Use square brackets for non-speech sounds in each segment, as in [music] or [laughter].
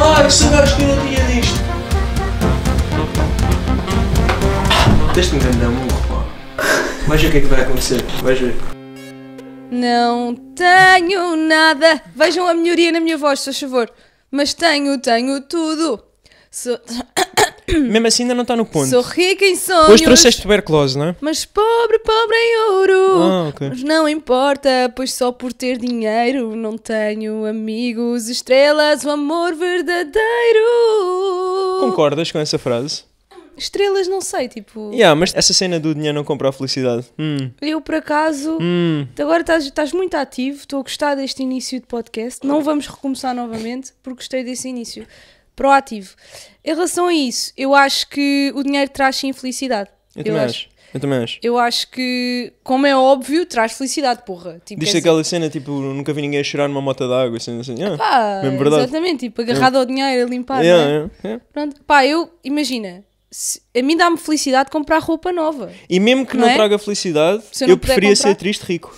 Ai, que saudades que eu não tinha disto! Deste-me grande amor, pá. Vai o que é que vai acontecer, vai ver. Não tenho nada. Vejam a melhoria na minha voz, se faz favor. Mas tenho, tenho tudo. Sou... [clears throat] Mesmo assim ainda não está no ponto. Sou rica em sonhos. Hoje trouxeste tuberculose, não é? Mas pobre, pobre em ouro. Ah, okay. Mas não importa, pois só por ter dinheiro não tenho amigos, estrelas, o amor verdadeiro. Concordas com essa frase? Estrelas, não sei, tipo. Yeah, mas essa cena do dinheiro não compra a felicidade. Hum. Eu, por acaso, hum. agora estás, estás muito ativo, estou a gostar deste início de podcast. Não vamos recomeçar novamente, porque gostei desse início proativo. Em relação a isso, eu acho que o dinheiro traz infelicidade. Eu, eu acho. Eu também acho. Eu acho que, como é óbvio, traz felicidade, porra. Tipo, Diz-se é aquela assim. cena, tipo, nunca vi ninguém chorar numa mota d'água, assim, assim. Ah, pá, mesmo verdade. Exatamente, tipo, agarrado ao dinheiro, a limpar, yeah, é? yeah, yeah. Pronto, pá, eu, imagina, se, a mim dá-me felicidade comprar roupa nova. E mesmo que não, não é? traga felicidade, eu, eu preferia comprar... ser triste rico.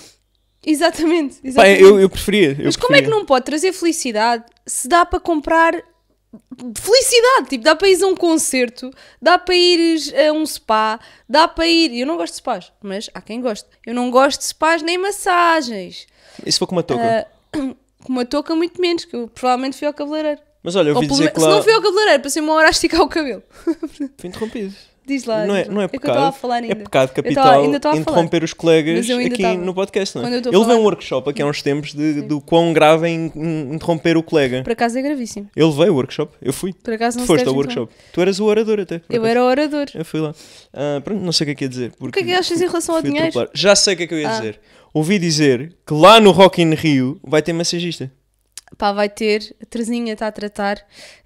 Exatamente, exatamente. Pá, eu, eu preferia. Eu Mas preferia. como é que não pode trazer felicidade se dá para comprar felicidade, tipo, dá para ir a um concerto, dá para ir a um spa, dá para ir. Eu não gosto de spas, mas há quem goste. Eu não gosto de spas nem massagens. E se for com uma touca? Uh, com uma touca, muito menos, que eu provavelmente fui ao cabeleireiro. Mas olha, eu ouvi Ou dizer que lá... Se não fui ao cabeleireiro, passei uma hora a esticar o cabelo. Fui interrompido. Diz lá. Não é, não é, é pecado. É, é pecado capital ainda interromper os colegas aqui tava, no podcast, não é? Eu, levei um workshop aqui há uns tempos de, do quão grave é interromper o colega. Por acaso é gravíssimo. Eu levei o workshop, eu fui. Por acaso não tu foste ao workshop. Tu eras o orador até. Eu era o orador. Eu fui lá. Uh, pronto, não sei o que é que ia dizer. O que é que achas em relação ao dinheiro? Já sei o que é que eu ia ah. dizer. Ouvi dizer que lá no Rock in Rio vai ter massagista pá, vai ter, a Terezinha está a tratar,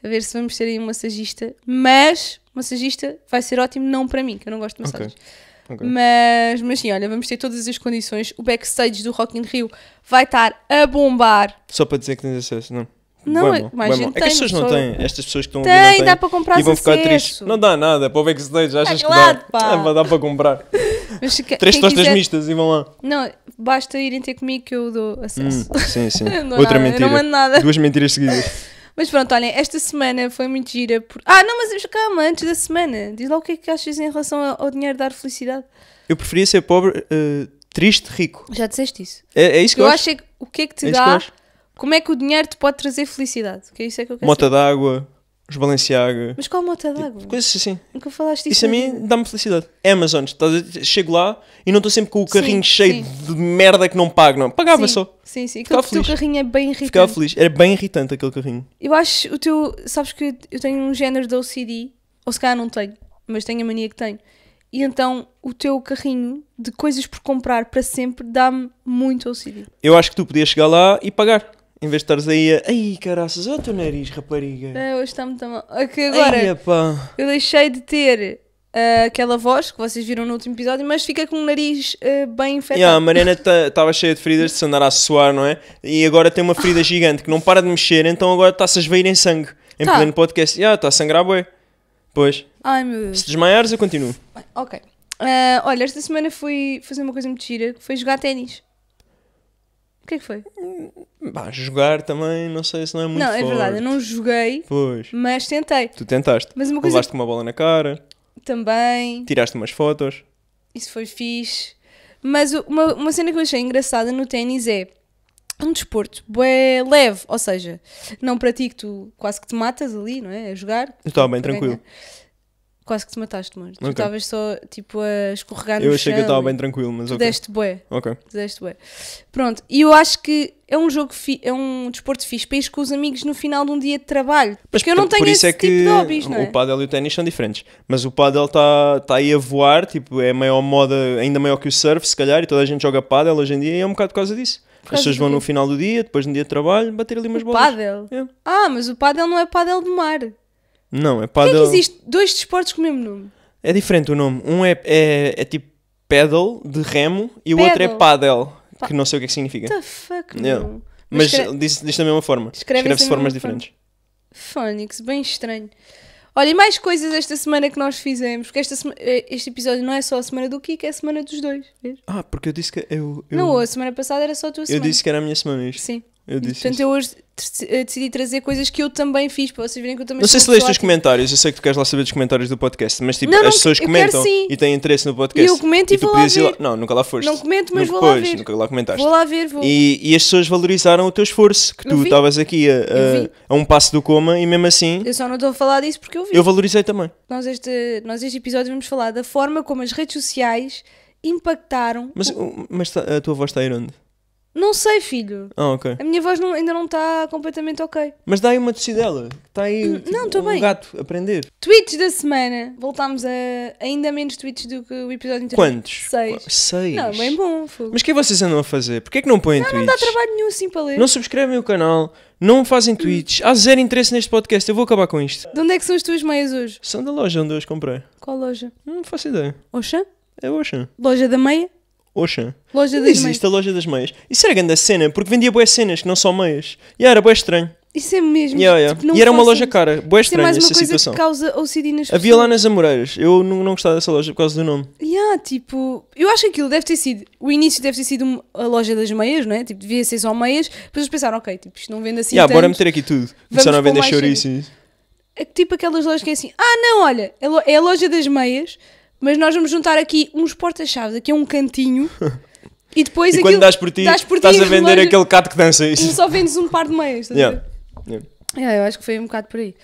a ver se vamos ter aí um massagista, mas massagista vai ser ótimo, não para mim, que eu não gosto de massagens. Okay. Okay. Mas, mas sim, olha, vamos ter todas as condições. O backstage do Rock in Rio vai estar a bombar. Só para dizer que tens acesso, não? Não, bem é bom, mais bem gente é que as pessoas não têm, estas pessoas que estão a ver não dá para comprar E vão ficar tristes. Não dá nada, para o backstage achas é que claro, dá. Pá. É, dá para comprar. [laughs] [laughs] Mas se, Três tostas mistas e vão lá. Não, basta irem ter comigo que eu dou acesso. Hum, sim, sim. [laughs] Outra nada, mentira. Não Duas mentiras seguidas. [laughs] Mas pronto, olhem, esta semana foi muito gira. Por... Ah, não, mas calma, antes da semana. Diz lá o que é que achas em relação ao dinheiro dar felicidade. Eu preferia ser pobre, uh, triste, rico. Já disseste isso. É, é isso que eu, eu acho. acho. É o que é que te é dá? Que como é que o dinheiro te pode trazer felicidade? Que é isso é que eu quero Mota d'água, os Balenciaga. Eh, mas qual mota d'água? Tipo, coisas assim. Nunca falaste disso. Isso a mim dá-me felicidade. É Amazon, chego lá e não estou sempre com o carrinho sim, cheio sim. de merda que não pago, não. Pagava sim, só. Sim, sim. Ficava feliz. O teu carrinho é bem irritante. Ficava feliz. Era bem irritante aquele carrinho. Eu acho o teu. Sabes que eu tenho um género de OCD, ou se calhar não tenho, mas tenho a mania que tenho. E então o teu carrinho de coisas por comprar para sempre dá-me muito OCD. Eu acho que tu podias chegar lá e pagar. Em vez de estares aí a. Ai, caraças, olha o teu nariz, rapariga. É, hoje está muito mal. É que agora. Ai, eu deixei de ter uh, aquela voz que vocês viram no último episódio, mas fica com o nariz uh, bem infectado. Yeah, a Mariana estava tá, cheia de feridas de se andar a suar, não é? E agora tem uma ferida ah. gigante que não para de mexer, então agora está-se a esvair em sangue. Em tá. pleno podcast. Está yeah, está a sangrar, boi. Pois. Ai, meu Deus. Se desmaiares, eu continuo. Ok. Uh, olha, esta semana fui fazer uma coisa muito gira, que foi jogar ténis. O que é que foi? Bah, hum, jogar também, não sei se não é muito Não, é verdade, eu não joguei, Pois. mas tentei. Tu tentaste. Mas uma coisa Levaste uma bola na cara, também, tiraste umas fotos. isso foi fixe. Mas uma, uma cena que eu achei engraçada no ténis é um desporto bué leve, ou seja, não pratico, tu quase que te matas ali, não é? A jogar. estava bem tranquilo. ganhar quase que te mataste, mano. Tu estavas só tipo a escorregar Eu achei que eu estava bem tranquilo, mas ok. Deste bué. Ok. Deste bué. Pronto, e eu acho que é um jogo, fi é um desporto fixe para ir com os amigos no final de um dia de trabalho. Mas porque eu não tenho por isso é que tipo O é? padel e o ténis são diferentes. Mas o padel está tá aí a voar, tipo, é a maior moda, ainda maior que o surf, se calhar, e toda a gente joga padel hoje em dia e é um bocado por causa disso. As pessoas vão no final do dia, depois no dia de trabalho, bater ali umas o bolas. Paddle? Ah, mas o pádel não é pádel de mar. Não, é paddle. Porquê é que existe dois desportos com o mesmo nome? É diferente o nome. Um é, é, é tipo pedal, de remo, e o outro é paddle, que não sei o que é que significa. What the fuck, yeah. não. Mas, diz, diz da mesma forma. Escreve-se assim de formas diferentes. Fónix, bem estranho. Olha, e mais coisas esta semana que nós fizemos, porque esta eh, este episódio não é só a semana do Kiko, é a semana dos dois. Vês? Ah, porque eu disse que eu, eu, Não, a semana passada era só a tua eu semana. Eu disse que era a minha semana é isto. Sim. Eu disse Portanto, isso. eu hoje eh, decidi trazer coisas que eu também fiz para vocês verem que eu também Não sei se leste os comentários, eu sei que tu queres lá saber dos comentários do podcast, mas tipo, Não, não, as pessoas comentam e têm interesse no podcast. E eu comento e tu vou lá Não, nunca lá foste. Não comento, mas Nunca- vou lá ver. nunca lá comentaste. Vou lá ver, vou. E, e as pessoas valorizaram o teu esforço, que Eu tu estavas aqui a, a, a um passo do coma e mesmo assim Eu só não estou a falar disso porque eu vi. eu valorizei também. Nós, este, nós este episódio vamos falar da forma como as redes sociais impactaram Mas, mas a tua voz está aí onde? Não sei, filho. Ah, ok. A minha voz não- ainda não está completamente ok. Mas dá aí uma descidela. Está aí hum, tipo, não, um bem. gato a aprender. Tweets da semana. Voltámos a ainda menos tweets do que o episódio anterior. Quantos? Seis. Qu- Seis. Não, bem bom, fogo. Mas o que é que vocês andam a fazer? Porquê é que não põem tweets? Não dá trabalho nenhum assim para ler. Não subscrevem o canal, não fazem hum. tweets. Há zero interesse neste podcast. Eu vou acabar com isto. De onde é que são as tuas meias hoje? São da loja onde eu as comprei. Qual loja? Não faço ideia. Oxã? É Ocean. Loja da meia? Oxa. Loja das existe meias. a loja das meias. Isso era grande a cena, porque vendia boas cenas que não só meias. E era boé estranho. Isso é mesmo. Yeah, yeah. Tipo, e era uma loja cara. Boa é estranha é mais uma essa coisa situação. Que causa OCD nas Havia pessoas. lá nas Amoreiras. Eu não, não gostava dessa loja por causa do nome. e Yeah, tipo, eu acho que aquilo deve ter sido. O início deve ter sido a loja das meias, não é? Tipo, devia ser só meias. Depois eles pensaram, ok, tipo, isto não vende assim. Yeah, tanto. bora meter aqui tudo. Começaram a vender chouriços. É tipo aquelas lojas que é assim, ah não, olha, é, é a loja das meias mas nós vamos juntar aqui uns porta-chaves, aqui é um cantinho. E depois [laughs] e aquilo, quando dás por ti, dás por ti estás a vender relógio, aquele cato que danças. E só vendes um par de meias, estás yeah. a ver? Yeah. Yeah, eu acho que foi um bocado por aí.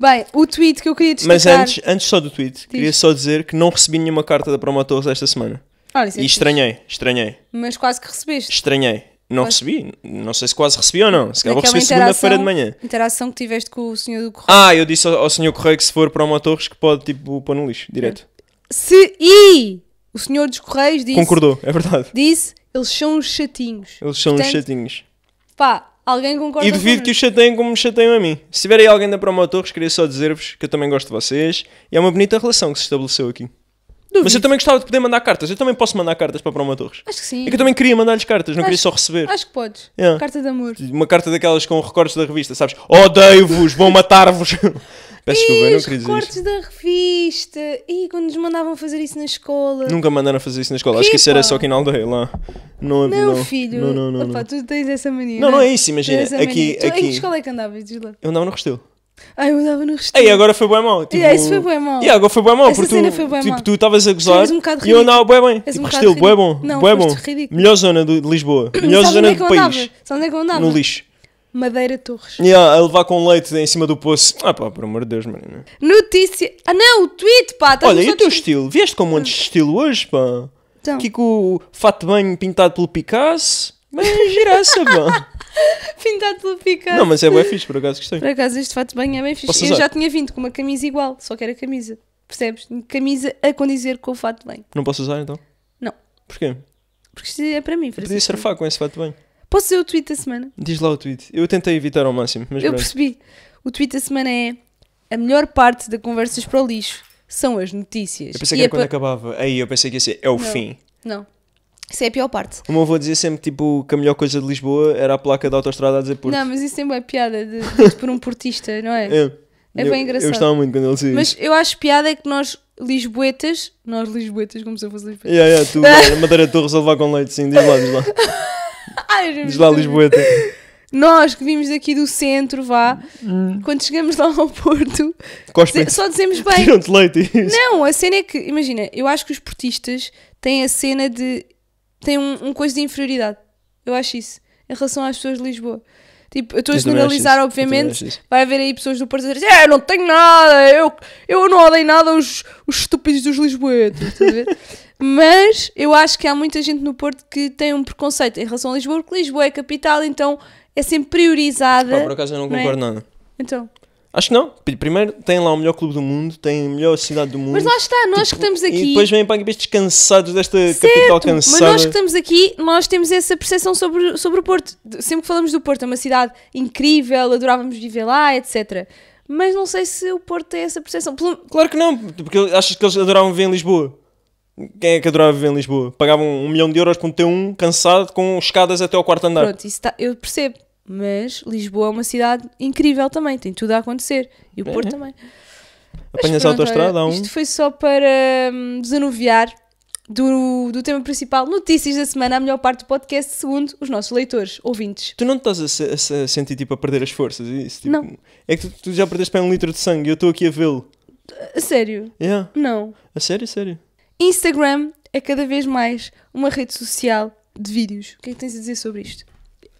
Bem, o tweet que eu queria destacar... Mas antes, antes só do tweet, Diz. queria só dizer que não recebi nenhuma carta da Promotores esta semana. Ah, Olha, é e é estranhei, fixe. estranhei. Mas quase que recebeste. Estranhei. Não quase. recebi, não sei se quase recebi ou não. Se calhar vou receber segunda-feira de manhã. interação que tiveste com o senhor do ah, Correio. Ah, eu disse ao, ao senhor Correio que se for para uma Torres que pode tipo pôr no lixo, direto. Se e o senhor dos Correios disse. Concordou, é verdade. Disse, eles são os chatinhos. Eles são os chatinhos. Pá, alguém concorda E duvido que os chateiem como me chateiam a mim. Se tiver aí alguém da Promo Torres, queria só dizer-vos que eu também gosto de vocês e é uma bonita relação que se estabeleceu aqui. Duvido. Mas eu também gostava de poder mandar cartas. Eu também posso mandar cartas para promotores. Acho que sim. É que eu também queria mandar-lhes cartas, não acho, queria só receber. Acho que podes. Yeah. Carta de amor. Uma carta daquelas com recortes da revista, sabes? Odeio-vos, vou matar-vos. [laughs] Peço desculpa, eu não queria dizer cortes da revista. E quando nos mandavam fazer isso na escola. Nunca mandaram fazer isso na escola. Acho que isso era só aqui na aldeia lá. Não, não, não. filho. Não, não, não, Opa, tu tens essa mania. Não, não, é, é isso, imagina. Aqui, tu, aqui... Em que escola é que andavas? Eu andava no Restelo. Ah, eu andava no restelo. Ei, agora foi bem mal. Tipo, yeah, isso foi bem mal. E agora foi bem mal, Essa porque tu, tipo, mal. tu estavas a gozar um e eu andava bem bem. Tipo, um restelo, bem bom. Não, bem bom. Ridículo. Melhor zona de, Lisboa. [clears throat] Melhor zona do é país. Andava? Sabe onde é que eu andava? No lixo. Madeira Torres. Yeah, a levar com leite em cima do poço. Ah pá, por amor de Deus, Marina. Notícia. Ah não, o tweet, pá. Estás Olha, e o teu estilo? Vieste com um monte de hum. estilo hoje, pá. Então. Aqui com o fato de banho pintado pelo Picasso. Mas é giraça, pá. [laughs] pintado pelo Picasso. Não, mas é bem fixe, por acaso gostei. Por acaso este fato de banho é bem fixe. Posso Eu usar? já tinha vindo com uma camisa igual, só que era camisa. Percebes? Camisa a condizer com o fato de banho. Não posso usar então? Não. Porquê? Porque isto é para mim, Francisco. Podia surfar com esse fato de banho. Posso dizer o tweet da semana? Diz lá o tweet. Eu tentei evitar ao máximo, mas Eu pronto. percebi. O tweet da semana é a melhor parte da Conversas para o Lixo são as notícias. Eu pensei e que era é quando pa... acabava. Aí eu pensei que ia ser é o não, fim. Não. Isso é a pior parte. O meu avô dizia sempre tipo, que a melhor coisa de Lisboa era a placa da autostrada a dizer Porto. Não, mas isso sempre é piada de, de tipo, por um portista, não é? [laughs] É, é eu, bem engraçado. Eu gostava muito quando ele dizia Mas eu acho piada é que nós lisboetas, nós lisboetas, como se eu fosse É, Yeah, yeah, tu, [laughs] Madeira Torres a levar com leite, sim, diz lá, diz lá. [laughs] Ai, Diz lá Lisboeta. Nós que vimos aqui do centro, vá, hum. quando chegamos lá ao Porto, só dizemos bem. leite. É não, a cena é que, imagina, eu acho que os portistas têm a cena de. têm um, um coisa de inferioridade. Eu acho isso. Em relação às pessoas de Lisboa. Tipo, eu estou a generalizar, obviamente. Vai haver aí pessoas do Porto a dizer: É, não tenho nada, eu, eu não odeio nada os, os estúpidos dos Lisboetas. [laughs] Mas eu acho que há muita gente no Porto que tem um preconceito em relação a Lisboa, porque Lisboa é capital, então é sempre priorizada. Pá, por acaso eu não concordo não é? nada. Então. Acho que não. Primeiro, tem lá o melhor clube do mundo, tem a melhor cidade do mundo. Mas lá está, nós tipo, que estamos aqui. E depois vêm para estes cansados desta certo, capital cansada. Mas nós que estamos aqui, nós temos essa percepção sobre, sobre o Porto. Sempre que falamos do Porto, é uma cidade incrível, adorávamos viver lá, etc. Mas não sei se o Porto tem essa percepção. Claro que não, porque achas que eles adoravam viver em Lisboa. Quem é que adorava viver em Lisboa? Pagavam um milhão de euros para um T1 cansado com escadas até ao quarto andar. Pronto, isso tá, eu percebo. Mas Lisboa é uma cidade incrível também, tem tudo a acontecer. E o é. Porto é. também. Apanhas a autostrada, um. Isto foi só para hum, desanuviar do, do tema principal, notícias da semana, a melhor parte do podcast, segundo os nossos leitores, ouvintes. Tu não estás a, a sentir tipo a perder as forças? É isso, tipo, não. É que tu, tu já perdeste para um litro de sangue e eu estou aqui a vê-lo. A sério? Yeah. Não. A sério, sério. Instagram é cada vez mais uma rede social de vídeos. O que é que tens a dizer sobre isto?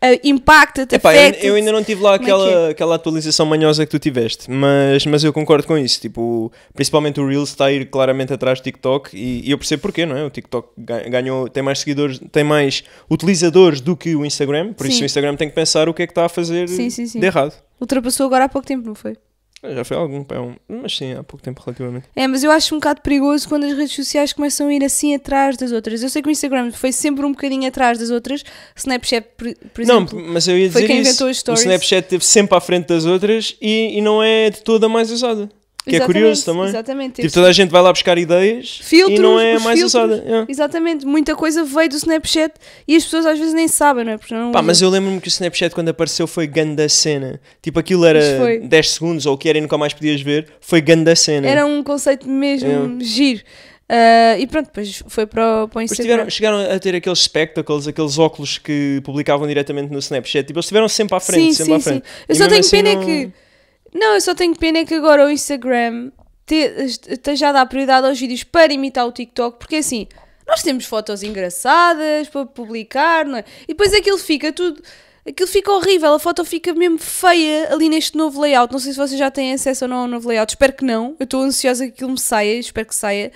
Uh, impacta-te, Epá, eu, eu, ainda não tive lá é aquela, é? aquela atualização manhosa que tu tiveste, mas, mas eu concordo com isso. Tipo, principalmente o Reels está a ir claramente atrás do TikTok e, e eu percebo porquê, não é? O TikTok ganhou, tem mais seguidores, tem mais utilizadores do que o Instagram, por sim. isso o Instagram tem que pensar o que é que está a fazer sim, sim, de errado. Ultrapassou agora há pouco tempo, não foi? Ah, já foi algum, pá, é um, mas sim, há pouco tempo relativamente. É, mas eu acho um bocado perigoso quando as redes sociais começam a ir assim atrás das outras. Eu sei que o Instagram foi sempre um bocadinho atrás das outras, Snapchat, por, por exemplo. Não, mas eu ia dizer isso. O Snapchat esteve sempre à frente das outras e, e não é de toda mais usada. Que é curioso também. Exatamente. Tipo, toda a gente vai lá buscar ideias filtros, e não é mais filtros, usada. Yeah. Exatamente, muita coisa veio do Snapchat e as pessoas às vezes nem sabem, não é? Porque não Pá, mas eu lembro-me que o Snapchat quando apareceu foi ganda cena. Tipo, aquilo era 10 segundos ou o que era e nunca mais podias ver, foi ganda cena. Era um conceito mesmo yeah. giro. Uh, e pronto, depois foi para, o, para o Instagram. Tiveram, chegaram a ter aqueles spectacles, aqueles óculos que publicavam diretamente no Snapchat. Tipo, eles estiveram sempre à frente, sim, sempre sim, à frente. Sim. Eu e só tenho assim pena é não... que não, eu só tenho pena é que agora o Instagram esteja a dar prioridade aos vídeos para imitar o TikTok, porque é assim, nós temos fotos engraçadas para publicar, não é? E depois aquilo fica tudo aquilo fica horrível, a foto fica mesmo feia ali neste novo layout. Não sei se vocês já têm acesso ou não ao novo layout, espero que não. Eu estou ansiosa que aquilo me saia, espero que saia.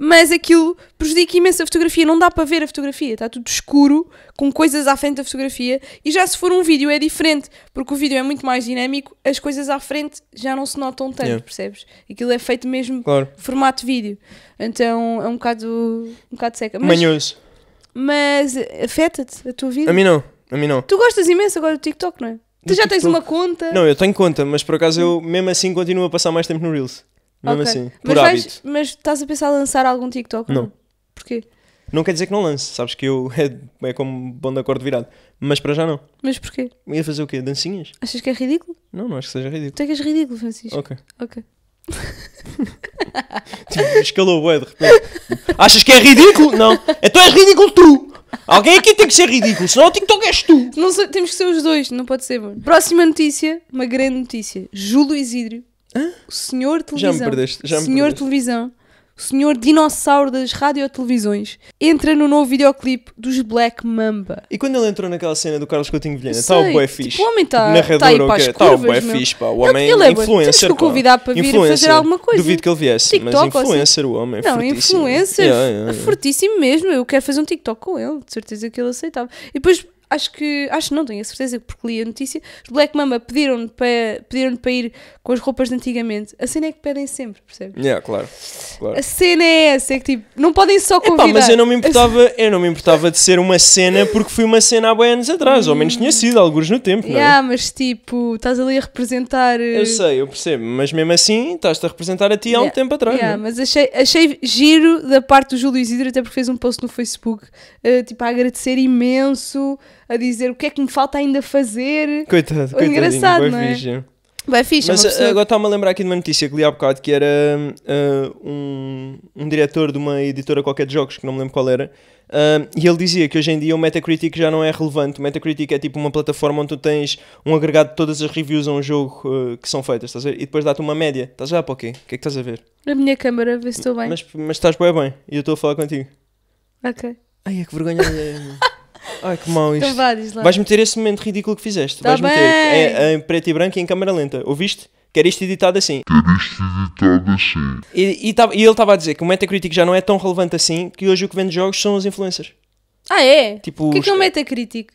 Mas aquilo prejudica imenso a fotografia, não dá para ver a fotografia, está tudo escuro, com coisas à frente da fotografia. E já se for um vídeo é diferente, porque o vídeo é muito mais dinâmico, as coisas à frente já não se notam tanto, yeah. percebes? Aquilo é feito mesmo claro. formato vídeo. Então é um bocado, um bocado seca. Mas, Manhoso. Mas afeta-te a tua vida? A mim não. A mim não. Tu gostas imenso agora do TikTok, não é? Do tu já TikTok. tens uma conta. Não, eu tenho conta, mas por acaso eu mesmo assim continuo a passar mais tempo no Reels. Mesmo okay. assim, por mas hábito. mas estás a pensar lançar algum TikTok? Não. não? Porquê? Não quer dizer que não lance, sabes que eu [laughs] é, é como bom de cor de virado. Mas para já não. Mas porquê? Ia fazer o quê? Dancinhas? Achas que é ridículo? Não, não acho que seja ridículo. Tu é que és ridículo, Francisco. Ok. Ok. [laughs] tipo, escalou, ué, de repente. Achas que é ridículo? Não. Então és ridículo tu. Alguém aqui tem que ser ridículo, senão o TikTok és tu. Não sei, temos que ser os dois, não pode ser. Mano. Próxima notícia, uma grande notícia. Júlio Isidro, Hã? o senhor televisão. Já me perdeste. Já me senhor perdeste. televisão o senhor dinossauro das radiotelevisões, entra no novo videoclipe dos Black Mamba. E quando ele entrou naquela cena do Carlos Coutinho Vilhena, está tipo, tá- tá tá o bué fixe. Tipo, o homem está tá aí para as Está o bué fixe, pá. O homem ele, é influencer, Temos que o convidar para vir fazer alguma coisa. Duvido que ele viesse, TikTok, mas influencer assim. o homem, é Não, fortíssimo. influencer, yeah, yeah, yeah. fortíssimo mesmo. Eu quero fazer um TikTok com ele, de certeza que ele aceitava. E depois acho que, acho não, tenho a certeza, porque li a notícia, os Black Mamba pediram para, pediram para ir com as roupas de antigamente. A cena é que pedem sempre, percebes? Yeah, claro, claro. A cena é essa, é que tipo, não podem só convidar. Epá, mas eu não me importava, eu não me importava de ser uma cena porque fui uma cena há bem anos atrás, ou menos tinha sido, alguns no tempo, yeah, não é? mas tipo, estás ali a representar... Eh, eu sei, eu percebo, mas mesmo assim estás-te a representar a ti yeah. há um tempo atrás, yeah, não? É? mas achei, achei giro da parte do Júlio Isidro, até porque fez um post no Facebook, uh, tipo, a agradecer imenso a dizer o que é que me falta ainda fazer. Coitado, coitado. Engraçado, não é? Fixe. Bem fixe, é Mas pessoa... agora está-me a lembrar aqui de uma notícia que li há bocado que era uh, um, um diretor de uma editora qualquer de jogos, que não me lembro qual era, Uh, e ele dizia que hoje em dia o Metacritic já não é relevante. O Metacritic é tipo uma plataforma onde tu tens um agregado de todas as reviews a um jogo uh, que são feitas, estás a ver? E depois dá-te uma média. Estás já para o quê? O que é que estás a ver? Na minha câmara, vê se estou bem. Mas, mas estás bem, bem. E eu estou a falar contigo. Ok. Ai, é que vergonha. Ai que mau então isto. Então vá, Vais meter esse momento ridículo que fizeste. Tá Vais bem. meter em, em preto e branco e em câmera lenta. Ouviste? Quer isto editado assim. Quer isto editado assim. E, e, tá, e ele estava a dizer que o Metacritic já não é tão relevante assim que hoje o que vende jogos são os influencers. Ah, é? Tipo, o que é, que é o Metacritic?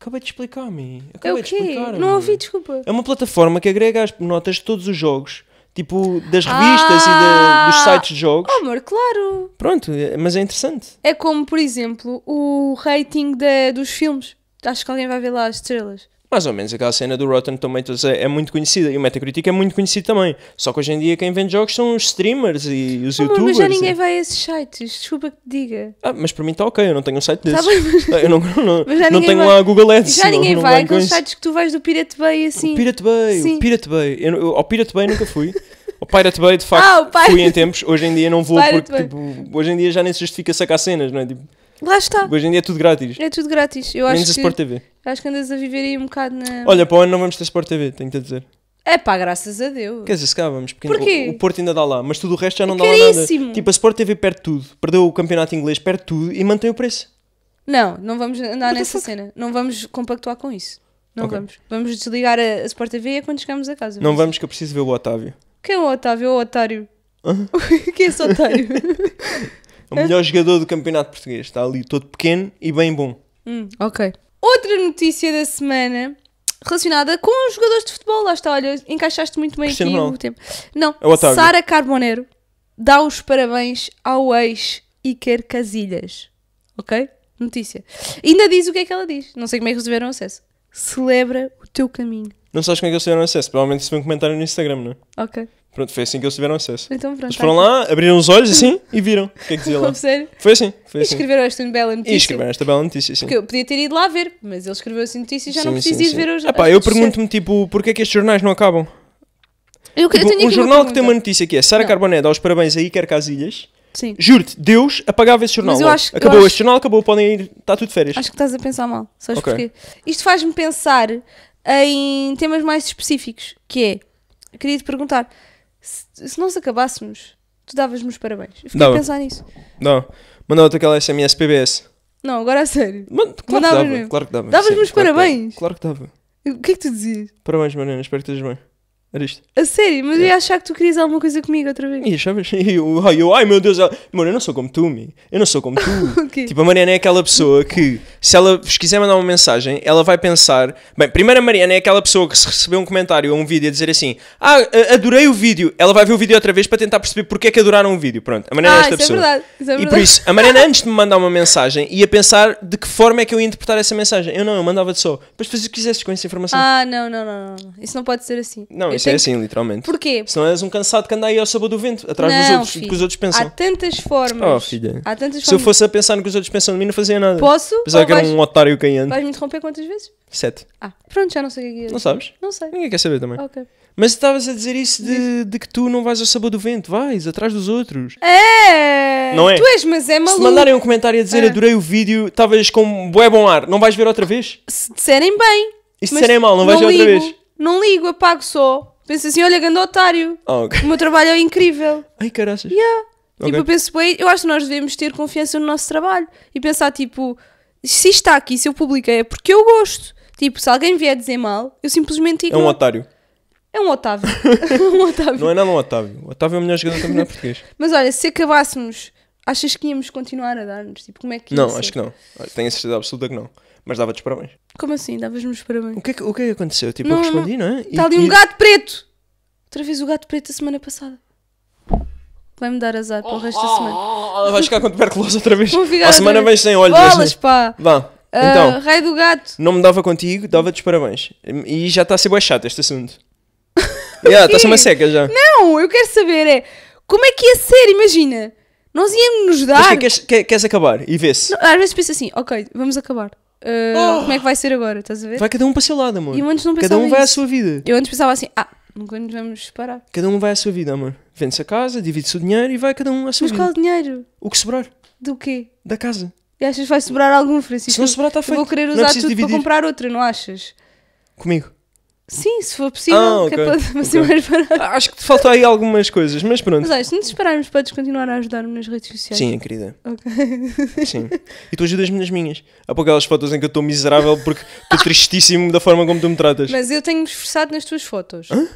Acabei de explicar, me é Acabei é de explicar. Não ouvi, desculpa. É uma plataforma que agrega as notas de todos os jogos tipo das revistas ah, e de, dos sites de jogos. Oh, amor, claro! Pronto, é, mas é interessante. É como, por exemplo, o rating de, dos filmes acho que alguém vai ver lá as estrelas. Mais ou menos, aquela cena do Rotten Tomatoes é, é muito conhecida e o Metacritic é muito conhecido também. Só que hoje em dia quem vende jogos são os streamers e os oh, youtubers. Mas já ninguém é. vai a esses sites, desculpa que te diga. Ah, mas para mim está ok, eu não tenho um site tá desses. Tá bem, ah, eu não, não, [laughs] não tenho vai. lá a Google Ads. Já ninguém não, vai, aqueles sites que tu vais do Pirate Bay assim. O Pirate Bay, Sim. o Pirate Bay. Eu, eu, ao Pirate Bay nunca fui. [laughs] O Pirate Bay, de facto, ah, fui em tempos. Hoje em dia não vou, Pirate porque tipo, hoje em dia já nem se justifica sacar cenas, não é? Tipo, Lá está. Hoje em dia é tudo grátis. É tudo grátis. Eu Menos acho a Sport que, TV. Acho que andas a viver aí um bocado na. Olha, para o ano não vamos ter Sport TV, tenho-te a dizer. É pá, graças a Deus. Quer dizer, se cá vamos, porque Porquê? o- o Porto ainda dá lá, mas tudo o resto já não É dá lá nada. Tipo, a Sport TV perde tudo, perdeu o campeonato inglês, perde tudo e mantém o preço. Não, não vamos andar nessa cena. Não vamos compactuar com isso. Não vamos. Vamos desligar a, a Sport TV é quando chegarmos a casa. Não vamos que eu preciso ver o Otávio. Quem é o Otávio? É o otário. [laughs] Quem é esse otário? [laughs] o melhor jogador do campeonato português. Está ali todo pequeno e bem bom. Hum, ok. Outra notícia da semana relacionada com os jogadores de futebol. Lá está, olha, encaixaste muito bem Cristiano aqui Ronaldo. o tempo. Não, É Sara Carbonero dá os parabéns ao ex Iker Casilhas. Ok? Notícia. Ainda diz o que é que ela diz. Não sei como é que receberam acesso. Celebra o teu caminho. Não sabes como é que eles acesso? Provavelmente se foi um comentário no Instagram, não é? Ok. Pronto, foi assim que eles tiveram acesso. Então, pronto, eles tá foram tá lá, abriram os olhos assim e viram o que é que dizia lá. [laughs] Sério? Foi assim, foi assim. E escreveram esta bela notícia. E escreveram esta bela notícia, sim. Porque eu podia ter ido lá ver, mas ele escreveu essa notícia e já sim, não preciso ir ver os Ah, pá, eu pergunto-me, tipo, porquê é que estes jornais não acabam? Eu, tipo, eu um jornal que tem uma notícia que é Sara Carboné dá os parabéns a Iker Casilhas. Sim. Juro-te, Deus apagava esse jornal. Acho, acabou acho, este jornal, acabou, podem ir, está tudo férias. Acho que estás a pensar mal, só okay. porque Isto faz-me pensar em temas mais específicos que é, queria te perguntar, se, se nós acabássemos, tu davas-me os parabéns. Eu fiquei a pensar nisso. Não, mandava-te aquela SMS PBS. Não, agora a sério. Man, claro, que dava, claro que dava. Davas-me os claro parabéns. Que claro que dava. O que é que tu dizias? Parabéns, Mariana, espero que estejas bem. Era isto. A sério, mas eu ia achar que tu querias alguma coisa comigo outra vez. E achavas? [laughs] E eu, ai, eu, ai meu Deus, ela- eu não sou como tu, mi. Eu não sou como tu. [laughs] Tipo, a Mariana é aquela pessoa que, se ela vos quiser mandar uma mensagem, ela vai pensar. Bem, primeiro a Mariana é aquela pessoa que se receber um comentário ou um vídeo a dizer assim: Ah, adorei o vídeo. Ela vai ver o vídeo outra vez para tentar perceber porque é que adoraram o vídeo. Pronto, a Mariana é ah, esta isso é pessoa. verdade, isso é e por isso, a Mariana, antes de me mandar uma mensagem, ia pensar de que forma é que eu ia interpretar essa mensagem. Eu não, eu mandava de só. Depois fazes o que quisesses com essa informação. Ah, não, não, não, não, Isso não pode ser assim. Não, isso é que... assim, literalmente. Porquê? Senão és um cansado que anda aí ao sabor do vento, atrás não, dos outros, filho. do que os outros pensam. Há tantas formas. Oh, filha. Há tantas Se eu fosse a pensar no que os outros pensam de mim, não fazia nada. Posso? Apesar que vais... era um otário canhando. Vais-me interromper quantas vezes? Sete. Ah, pronto, já não sei o é que é. Não sabes? Não sei. Ninguém quer saber também. Ok. Mas estavas a dizer isso de, de, que tu não vais ao sabor do vento, vais atrás dos outros. É! Não é? Tu és, mas é maluco. Se mandarem um comentário a dizer ah. adorei o vídeo, estavas com um bué bom ar, não vais ver outra vez? Se disserem bem. E se disserem mal, não vais ver outra ligo. vez? não ligo, apago só. Penso assim, olha, grande otário. Oh, okay. O meu trabalho é incrível. Ai, caras Yeah. Okay. Tipo, eu penso, bem, eu acho que nós devemos ter confiança no nosso trabalho e pensar, tipo, se está aqui, se eu publiquei, é porque eu gosto. Tipo, se alguém vier dizer mal, eu simplesmente é ignoro. É um otário. [laughs] É um Otávio. um Otávio. Não é nada um Otávio. O Otávio é o melhor jogador do campeonato português. [laughs] Mas olha, se acabássemos, achas que íamos continuar a dar-nos? Tipo, como é que Não, ser? acho é? que não. Tenho a certeza absoluta que não. Mas dava-te parabéns. Como assim? Davas-me os parabéns. O que, é que, o que é que aconteceu? Tipo, não, eu respondi, não, não é? Está ali e... um gato preto! Outra vez o gato preto da semana passada. Vai-me dar azar para o resto da semana. Ela ah, ah, vai ficar com tuberculose outra vez. Vou ficar a semana vez sem olhos. Bolas, pá! Vá. Ah, então, uh, raio do gato. Não me dava contigo, dava-te os parabéns. E já está a ser bem chato este assunto. [laughs] yeah, está a ser uma seca já. Não, eu quero saber é como é que ia ser, imagina. Nós íamos nos dar. Mas é que queres, é, queres acabar e vê-se. Às vezes penso assim, ok, vamos acabar. Ah, oh! Como é que vai ser agora? Estás a ver? Vai cada um para o seu lado, amor. Eu antes não cada um vai à sua vida. Eu antes pensava assim: ah, nunca nos vamos separar. Cada um vai à sua vida, amor. Vende-se a casa, divide-se o dinheiro e vai cada um à sua Mas vida. Mas qual é dinheiro? O que sobrar? Do quê? Da casa. E achas que vai sobrar algum, Francisco? Se não sobrar, está feito. Eu vou querer é usar tudo dividir. para comprar outra, não achas? Comigo. Sim, se for possível, ah, okay. que é para okay. mais barato. Ah, acho que te faltam aí algumas coisas, mas pronto. Mas olha, se não desesperarmos, podes continuar a ajudar-me nas redes sociais. Sim, querida. Ok. Sim. E tu ajudas-me nas minhas. Há pouco aquelas fotos em que eu estou miserável porque estou tristíssimo da forma como tu me tratas. Mas eu tenho-me esforçado nas tuas fotos. Hã?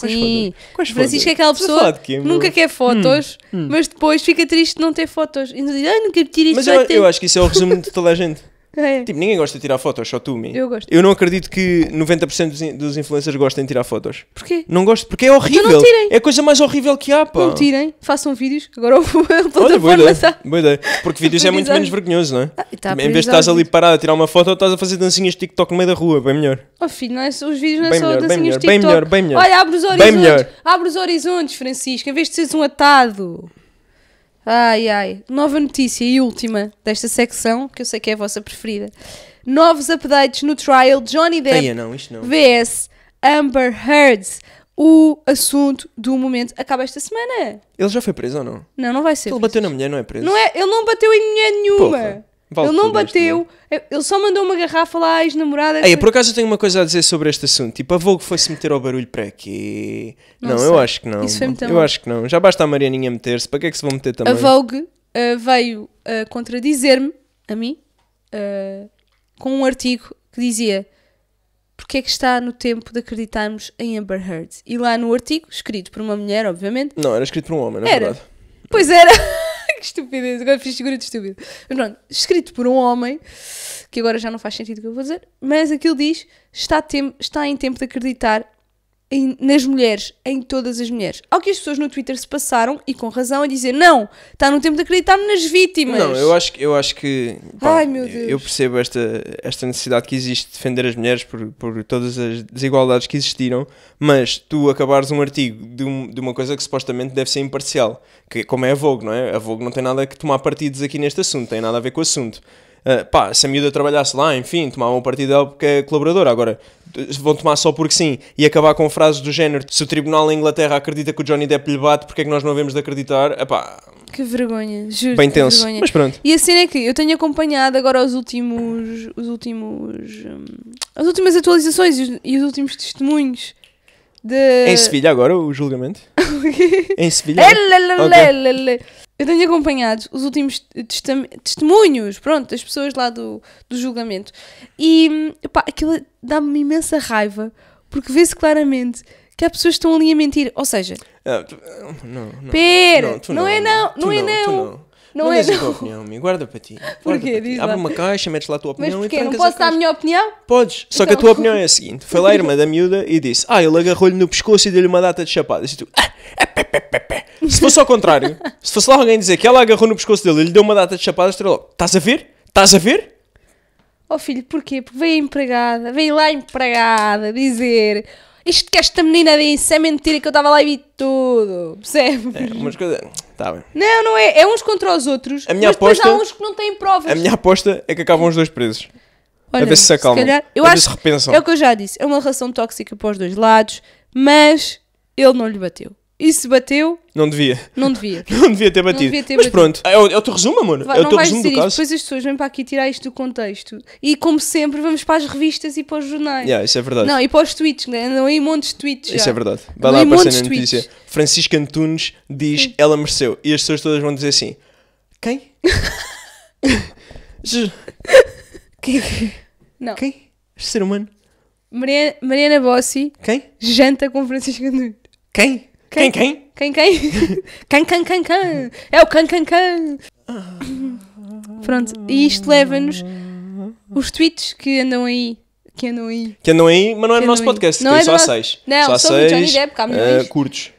Quais Sim, Quais Francisco é aquela pessoa que nunca quer fotos, hum, hum. mas depois fica triste de não ter fotos. E não diz, ah, nunca tirei Mas eu, eu, acho que isso é o resumo de toda a gente. É. Tipo, ninguém gosta de tirar fotos, só tu, mim. Eu gosto. Eu não acredito que 90% dos, dos influencers gostem de tirar fotos. Porquê? Não gosto, porque é horrível. Então não tirem. É a coisa mais horrível que há, pá. Não tirem, façam vídeos. Agora [laughs] vou Olha, boa boa ideia. Porque [laughs] vídeos é muito menos vergonhoso, não é? Ah, tá em vez de estás ali parado a tirar uma foto, estás a fazer dancinhas de TikTok no meio da rua, bem melhor. Oh filho, não é, os vídeos não é Bem só melhor, bem dancinhas melhor, de bem melhor, bem melhor. Olha, abre os Bem horizontes. melhor. Abre os horizontes, Francisco, em vez de seres um atado. Ai, ai. Nova notícia e última desta secção, que eu sei que é a vossa preferida. Novos updates no trial Johnny Depp Eia, não, isto não. vs Amber Heard. O assunto do momento acaba esta semana. Ele já foi preso ou não? Não, não vai ser. Ele preso. bateu na mulher, não é preso? Não é, ele não bateu em mulher nenhuma. Porra. Vale ele não bateu, é, ele só mandou uma garrafa lá à ex-namorada. Ei, por acaso eu tenho uma coisa a dizer sobre este assunto. Tipo, a Vogue foi-se meter ao barulho para aqui. Não, não eu acho que não. Isso foi muito Eu acho que não. Já basta a Marianinha meter-se, para que é que se vão meter também? A Vogue uh, veio uh, contradizer-me, a mim, uh, com um artigo que dizia que é que está no tempo de acreditarmos em Amber Heard. E lá no artigo, escrito por uma mulher, obviamente. Não, era escrito por um homem, não é verdade? Pois era que estupidez, agora fiz figura de estúpido. Mas pronto, escrito por um homem, que agora já não faz sentido o que eu vou dizer, mas aquilo diz: está, tem, está em tempo de acreditar em, nas mulheres, em todas as mulheres. Ao que as pessoas no Twitter se passaram, e com razão, a dizer: não, está no tempo de acreditar nas vítimas. Não, eu acho, eu acho que. Pá, Ai, meu Deus. Eu percebo esta, esta necessidade que existe de defender as mulheres por, por todas as desigualdades que existiram, mas tu acabares um artigo de, um, de uma coisa que supostamente deve ser imparcial, que, como é a Vogue, não é? A Vogue não tem nada que tomar partidos aqui neste assunto, tem nada a ver com o assunto. Ah, pá, se a miúda trabalhasse lá, enfim, tomavam um partido dela é porque é colaboradora. Agora, vão tomar só porque sim e acabar com frases do género: se o tribunal em Inglaterra acredita que o Johnny Depp lhe bate, porque é que nós não devemos de acreditar? Epá. Que vergonha, juro. Bem tenso, vergonha. mas pronto. E a cena é que eu tenho acompanhado agora os últimos. os últimos. Hum, as últimas atualizações e os, e os últimos testemunhos. De... Em Sevilha agora o julgamento? [laughs] em Sevilha? É, okay. Eu tenho acompanhado os últimos testemunhos, pronto, das pessoas lá do, do julgamento. E, aquilo dá-me imensa raiva, porque vê-se claramente que há pessoas que estão ali a mentir. Ou seja... Ah, ah, não, não, pera, não, não, é não, não, é não. É não, não é não. a tua opinião, amigo. Guarda para ti. [laughs] Guarda Porquê? Para ti. Abre uma caixa, metes lá a tua opinião Mas porquê? e Não posso dar a minha opinião? Podes. Só então... que a então. tua opinião é a seguinte. Foi lá a irmã da miúda e disse, ah, ele agarrou-lhe no pescoço e deu-lhe uma data de chapadas. E tu, ah, é, pé, pé, pé, pé. Se fosse ao contrário, se fosse lá alguém dizer que ela agarrou no pescoço dele e lhe deu uma data de chapadas, estaria logo: estás a ver? Estás a ver? Oh filho, porquê? Porque veio empregada, veio lá empregada dizer isto que esta menina disse é mentira que eu estava lá e vi tudo, percebes? É, umas coisas. Tá bem. Não, não é. É uns contra os outros. A minha mas aposta. Mas há uns que não têm provas. A minha aposta é que acabam os dois presos. Olha, a ver se se acalmam. Se calhar, eu acho, se repensam. É o que eu já disse. É uma relação tóxica para os dois lados, mas ele não lhe bateu. E se bateu. Não devia. Não devia. [laughs] não devia ter batido. Devia ter Mas batido. pronto, é o, teu resumo, amor. Vai, é o teu resumo é do isto. caso. Depois as pessoas vêm para aqui tirar isto do contexto. E como sempre, vamos para as revistas e para os jornais. Yeah, isso é verdade. Não, e para os tweets, né? andam aí montes de tweets. Já. Isso é verdade. Vai andam lá aparecer na notícia. Francisca Francisco Antunes diz ela mereceu. E as pessoas todas vão dizer assim: Quem? [laughs] Quem? Não. Quem? Este ser humano. Mariana, Mariana Bossi. Quem? Janta com Francisco Antunes. Quem? Quem, quem? Quem, quem? Quem, quem, [laughs] quem, quem? É o can, can, can. Pronto, e isto leva-nos os tweets que andam aí. Que andam aí. Que andam aí, mas não é no nosso podcast. Não tem é só nosso... seis. Não, só seis, Johnny Depp, uh, curtos.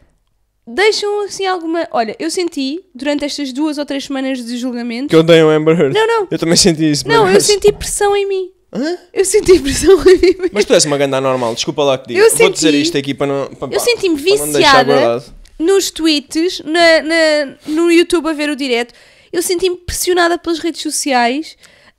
Deixam assim alguma. Olha, eu senti durante estas duas ou três semanas de julgamento. Que eu odeio o Amber Heard. Não, não. Eu também senti isso. Não, eu senti pressão em mim. Hã? Eu senti pressão a viver. Mas tu és uma ganda normal, desculpa lá que digo. Eu Vou dizer isto aqui para não. Para, Eu senti-me viciada nos tweets, na, na- no YouTube a ver o direto. Eu senti-me pressionada pelas redes sociais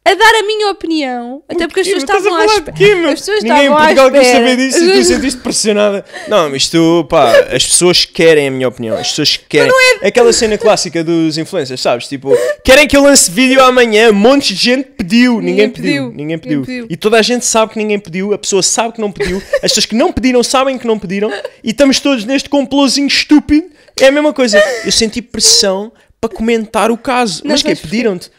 a dar a minha opinião, até porque as pessoas estavam à espera. As pessoas Ninguém em Portugal quer saber disso e tu [laughs] sentiste pressionada. Não, isto, pá, as pessoas querem a minha opinião, as pessoas querem. É... Aquela cena clássica dos influencers, sabes? Tipo, querem que eu lance vídeo amanhã, um monte de gente pediu, ninguém, ninguém pediu, pediu, ninguém pediu. pediu. E toda a gente sabe que ninguém pediu, a pessoa sabe que não pediu, as pessoas que não pediram sabem que não pediram e estamos todos neste complôzinho estúpido. É a mesma coisa. Eu senti pressão para comentar o caso, não mas que é pediram-te.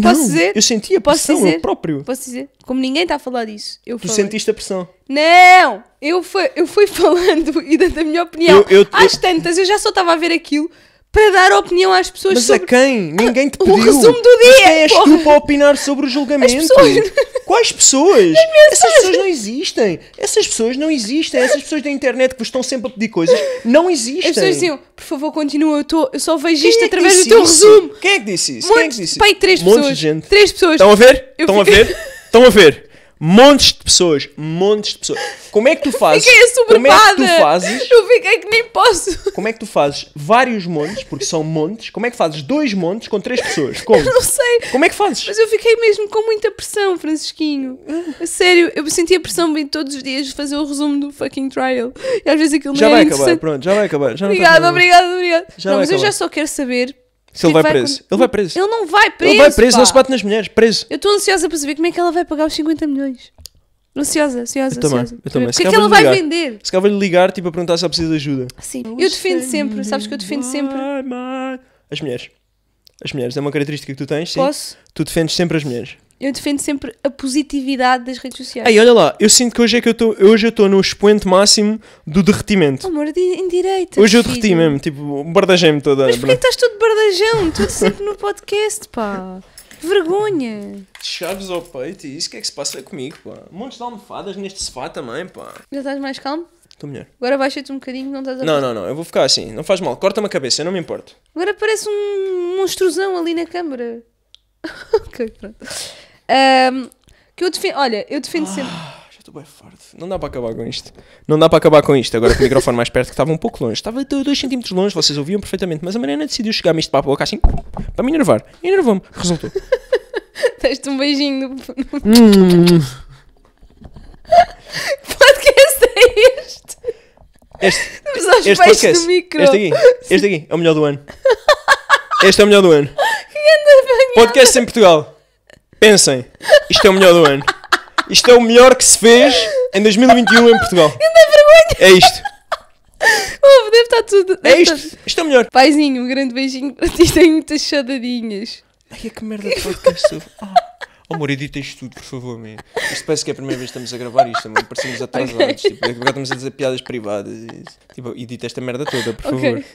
Não, Posso dizer? Eu senti a Posso pressão, dizer? eu próprio. Posso dizer? Como ninguém está a falar disso, eu Tu falei. sentiste a pressão. Não! Eu fui, eu fui [laughs] falando e dando a minha opinião. Eu- eu- Às tantas, eu já só estava a ver aquilo para dar opinião às pessoas Mas sobre... a quem? Ninguém te [laughs] pediu. O resumo do dia. Mas quem és tu para opinar sobre o julgamento? As pessoas... Quais pessoas? Essas pessoas não existem. Essas pessoas não existem. Essas pessoas da internet que vos estão sempre a pedir coisas não existem. As pessoas diziam, por favor, continua, eu, tô, eu só vejo quem isto é através do teu isso? resumo. Quem é que disse isso? quem é que disse isso? Pai, três um pessoas. Três pessoas. Estão a ver? Estão a ver? Estão a ver? [laughs] montes de pessoas, montes de pessoas. Como é que tu fazes? Fiquei Como é que tu fazes? Eu fiquei que nem posso. Como é que tu fazes vários montes, porque são montes, como é que fazes dois montes com três pessoas? Como? Eu não sei. Como é que fazes? Mas eu fiquei mesmo com muita pressão, Francisquinho. Ah. A sério, eu senti a pressão bem todos os dias de fazer o resumo do fucking trial. E às vezes aquilo já não Já é vai acabar, pronto, já vai acabar. Já obrigado, tá... obrigado, obrigado. Já não, mas acabar. eu já só quero saber se ele vai, vai preso. Ele vai preso. Ele não vai preso. Ele vai preso, pá. não se bate nas mulheres, preso. Eu estou ansiosa para saber como é que ela vai pagar os 50 milhões. Ansiosa, ansiosa. Eu também, ansiosa. eu também. O que é que ela vai vender? Se calhar vai-lhe ligar tipo, a perguntar se ela precisa de ajuda. Sim, eu defendo sempre, sabes que eu defendo sempre. As mulheres as mulheres. É uma característica que tu tens, sim. Posso? Tu defendes sempre as mulheres. Eu defendo sempre a positividade das redes sociais. Aí, olha lá, eu sinto que hoje é que eu estou, hoje eu estou no expoente máximo do derretimento. Oh, amor, em direito. Hoje eu derreti mesmo, tipo, bardajei-me toda. Mas é porquê estás todo bardajão? Tudo sempre no podcast, pá. Vergonha. Chaves ao peito, e isso que é que se passa comigo, pá. Montes de almofadas neste sofá também, pá. Já estás mais calmo? Estou melhor. Agora baixa-te um bocadinho, não estás a. Não, não, não, eu vou ficar assim, não faz mal. Corta-me a cabeça, eu não me importo. Agora parece um monstruzão ali na câmara. [laughs] ok, pronto. Um, que eu defendo. Olha, eu defendo ah, sempre. Já estou bem forte. Não dá para acabar com isto. Não dá para acabar com isto. Agora com o microfone mais perto que estava um pouco longe. Estava 2 cm longe, vocês ouviam perfeitamente. Mas a Mariana decidiu chegar-me isto para a boca assim, para me enervar. Enervou-me. Resultou. [laughs] Deste um beijinho no. Hum. [laughs] Podcast é este? Este, este podcast. Este aqui, este aqui é o melhor do ano. Este é o melhor do ano. Podcast em Portugal. Pensem, isto é o melhor do ano. Isto é o melhor que se fez em 2021 em Portugal. É isto. Oh, deve estar tudo. Deve é isto. Estar... Isto é o melhor. Paizinho, um grande beijinho para ti. Tenho é muitas chadadinhas. Ai, que merda de podcast. Oh. Oh, amor, edita isto tudo, por favor, meu. Isto parece que é a primeira vez que estamos a gravar isto, amor. Parecemos atrasados. Okay. Tipo, é agora estamos a dizer piadas privadas. Tipo, edita esta merda toda, por okay. favor. [laughs]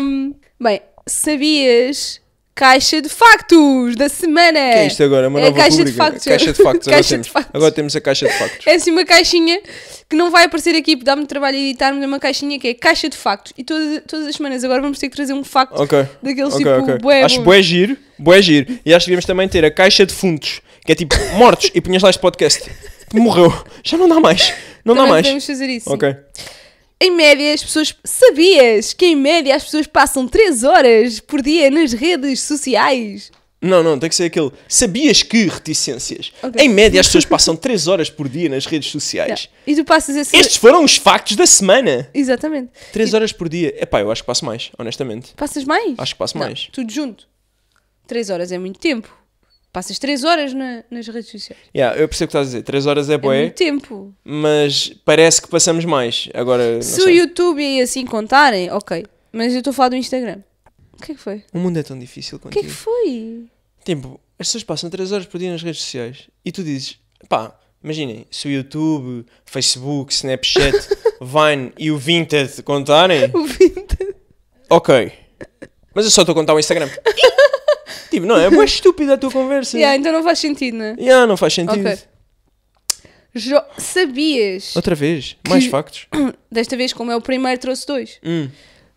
Um, bem, sabias Caixa de Factos da semana. Que é isto agora? Uma é nova caixa de factos. É. Caixa de Factos. Caixa agora, de temos. Factos. agora temos a Caixa de Factos. É assim uma caixinha que não vai aparecer aqui, porque dá-me trabalho editar, me é uma caixinha que é Caixa de Factos. E todas todas as semanas agora vamos ter que trazer um facto okay. daquele okay, tipo okay. Bué Acho bué giro Boé giro. E acho que devíamos também ter a caixa de fundos, que é tipo mortos, e punhas lá este podcast. Morreu. Já não dá mais. Não Também dá mais. podemos fazer isso. Ok. Em média, as pessoas. Sabias que em média as pessoas passam 3 horas por dia nas redes sociais? Não, não, tem que ser aquele. Sabias que reticências? Ok. Em média, as pessoas passam 3 horas por dia nas redes sociais. E tu passas esse. Estes foram os factos da semana. Exatamente. 3 horas por dia. Epá, eu acho que passo mais, honestamente. Passas mais? Acho que passo mais. Tudo junto. 3 horas é muito tempo. Passas 3 horas na, nas redes sociais. Yeah, eu percebo o que estás a dizer. 3 horas é boé. É muito tempo. Mas parece que passamos mais. Agora, Se sei. o YouTube e assim contarem, ok. Mas eu estou a falar do Instagram. O que é que foi? O mundo é tão difícil contigo. O que é que foi? Tipo, as pessoas passam 3 horas por dia nas redes sociais e tu dizes, pá, imaginem, se o YouTube, Facebook, Snapchat, [laughs] Vine e o Vinted contarem. o Vinted. Ok. Mas eu só estou a contar o Instagram. [laughs] Tipo, não, é mais estúpida a tua conversa. Yeah, então não faz sentido, né? Yeah, não faz sentido. Jo- Sabias? Outra vez, mais que- factos. [coughs] Desta vez, como é o primeiro, trouxe dois. Hum,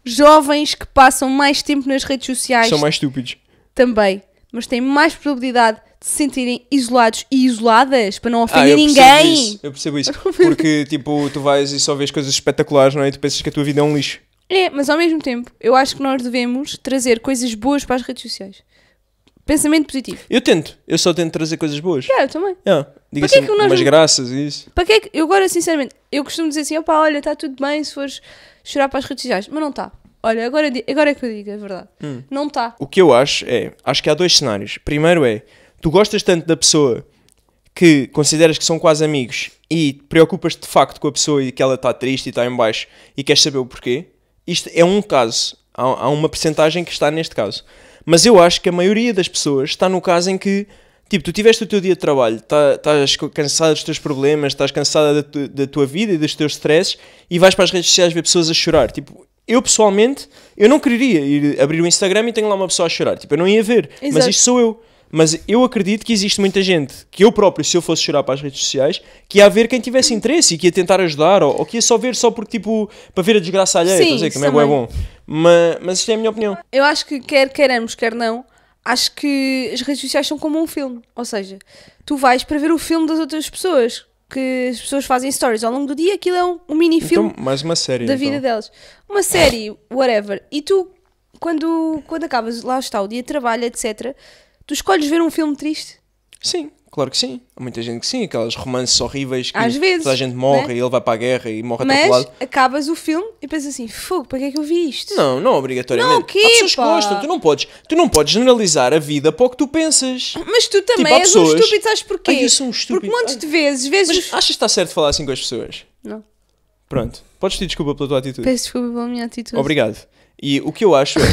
Jovens que passam mais tempo nas redes sociais são mais estúpidos. também, mas têm mais probabilidade de se sentirem isolados e isoladas para não ah, ofender eu ninguém. isso, eu percebo isso. [laughs] Porque, tipo, tu vais e só vês coisas espetaculares, não é? E tu pensas que a tua vida é um lixo. É, mas ao mesmo tempo, eu acho que nós devemos trazer coisas boas para as redes sociais. Pensamento positivo. Eu tento, eu só tento trazer coisas boas. eu também. Yeah. Diga assim, que umas graças e isso. Para que é que... Eu agora, sinceramente, eu costumo dizer assim, opá, olha, está tudo bem se fores chorar para as redes sociais, mas não está. Olha, agora, agora é que eu digo, é verdade. Hum. Não está. O que eu acho é, acho que há dois cenários. Primeiro é, tu gostas tanto da pessoa que consideras que são quase amigos e preocupas-te de facto com a pessoa e que ela está triste e está em baixo e queres saber o porquê. Isto é um caso. Há, há uma percentagem que está neste caso. Mas eu acho que a maioria das pessoas está no caso em que, tipo, tu tiveste o teu dia de trabalho, tá, estás cansado dos teus problemas, estás cansada da, tu, da, tua vida e dos teus stresses e vais para as redes sociais ver pessoas a chorar. Tipo, eu pessoalmente, eu não quereria ir abrir o Instagram e tenho lá uma pessoa a chorar. Tipo, eu não ia ver, Exato. mas isto sou eu. Mas eu acredito que existe muita gente, que eu próprio, se eu fosse chorar para as redes sociais, que ia haver quem tivesse interesse e que ia tentar ajudar, ou, ou que ia só ver só porque, tipo, para ver a desgraça alheia, Sim, dizer, que também é bom. Mas, mas isto é a minha opinião. Eu acho que quer queremos quer não, acho que as redes sociais são como um filme. Ou seja, tu vais para ver o filme das outras pessoas que as pessoas fazem stories ao longo do dia, aquilo é um, um mini filme então, mais uma série, da vida então. delas. Uma série, whatever. E tu, quando, quando acabas, lá está o dia de trabalho, etc., Tu escolhes ver um filme triste? Sim, claro que sim. Há muita gente que sim, aquelas romances horríveis que Às vezes, toda a gente morre né? e ele vai para a guerra e morre Mas, lado. Mas acabas o filme e pensas assim, fogo, para que é que eu vi isto? Não, não obrigatoriamente. Não, que, há pessoas que gostam, tu não, podes, tu não podes generalizar a vida para o que tu pensas. Mas tu também tipo, és pessoas... um estúpido, sabes porquê? Ai, eu sou um estúpido. Porque montes de vezes... vezes... Mas achas que está certo falar assim com as pessoas? Não. Pronto, podes pedir desculpa pela tua atitude. Peço desculpa pela minha atitude. Obrigado. E o que eu acho é,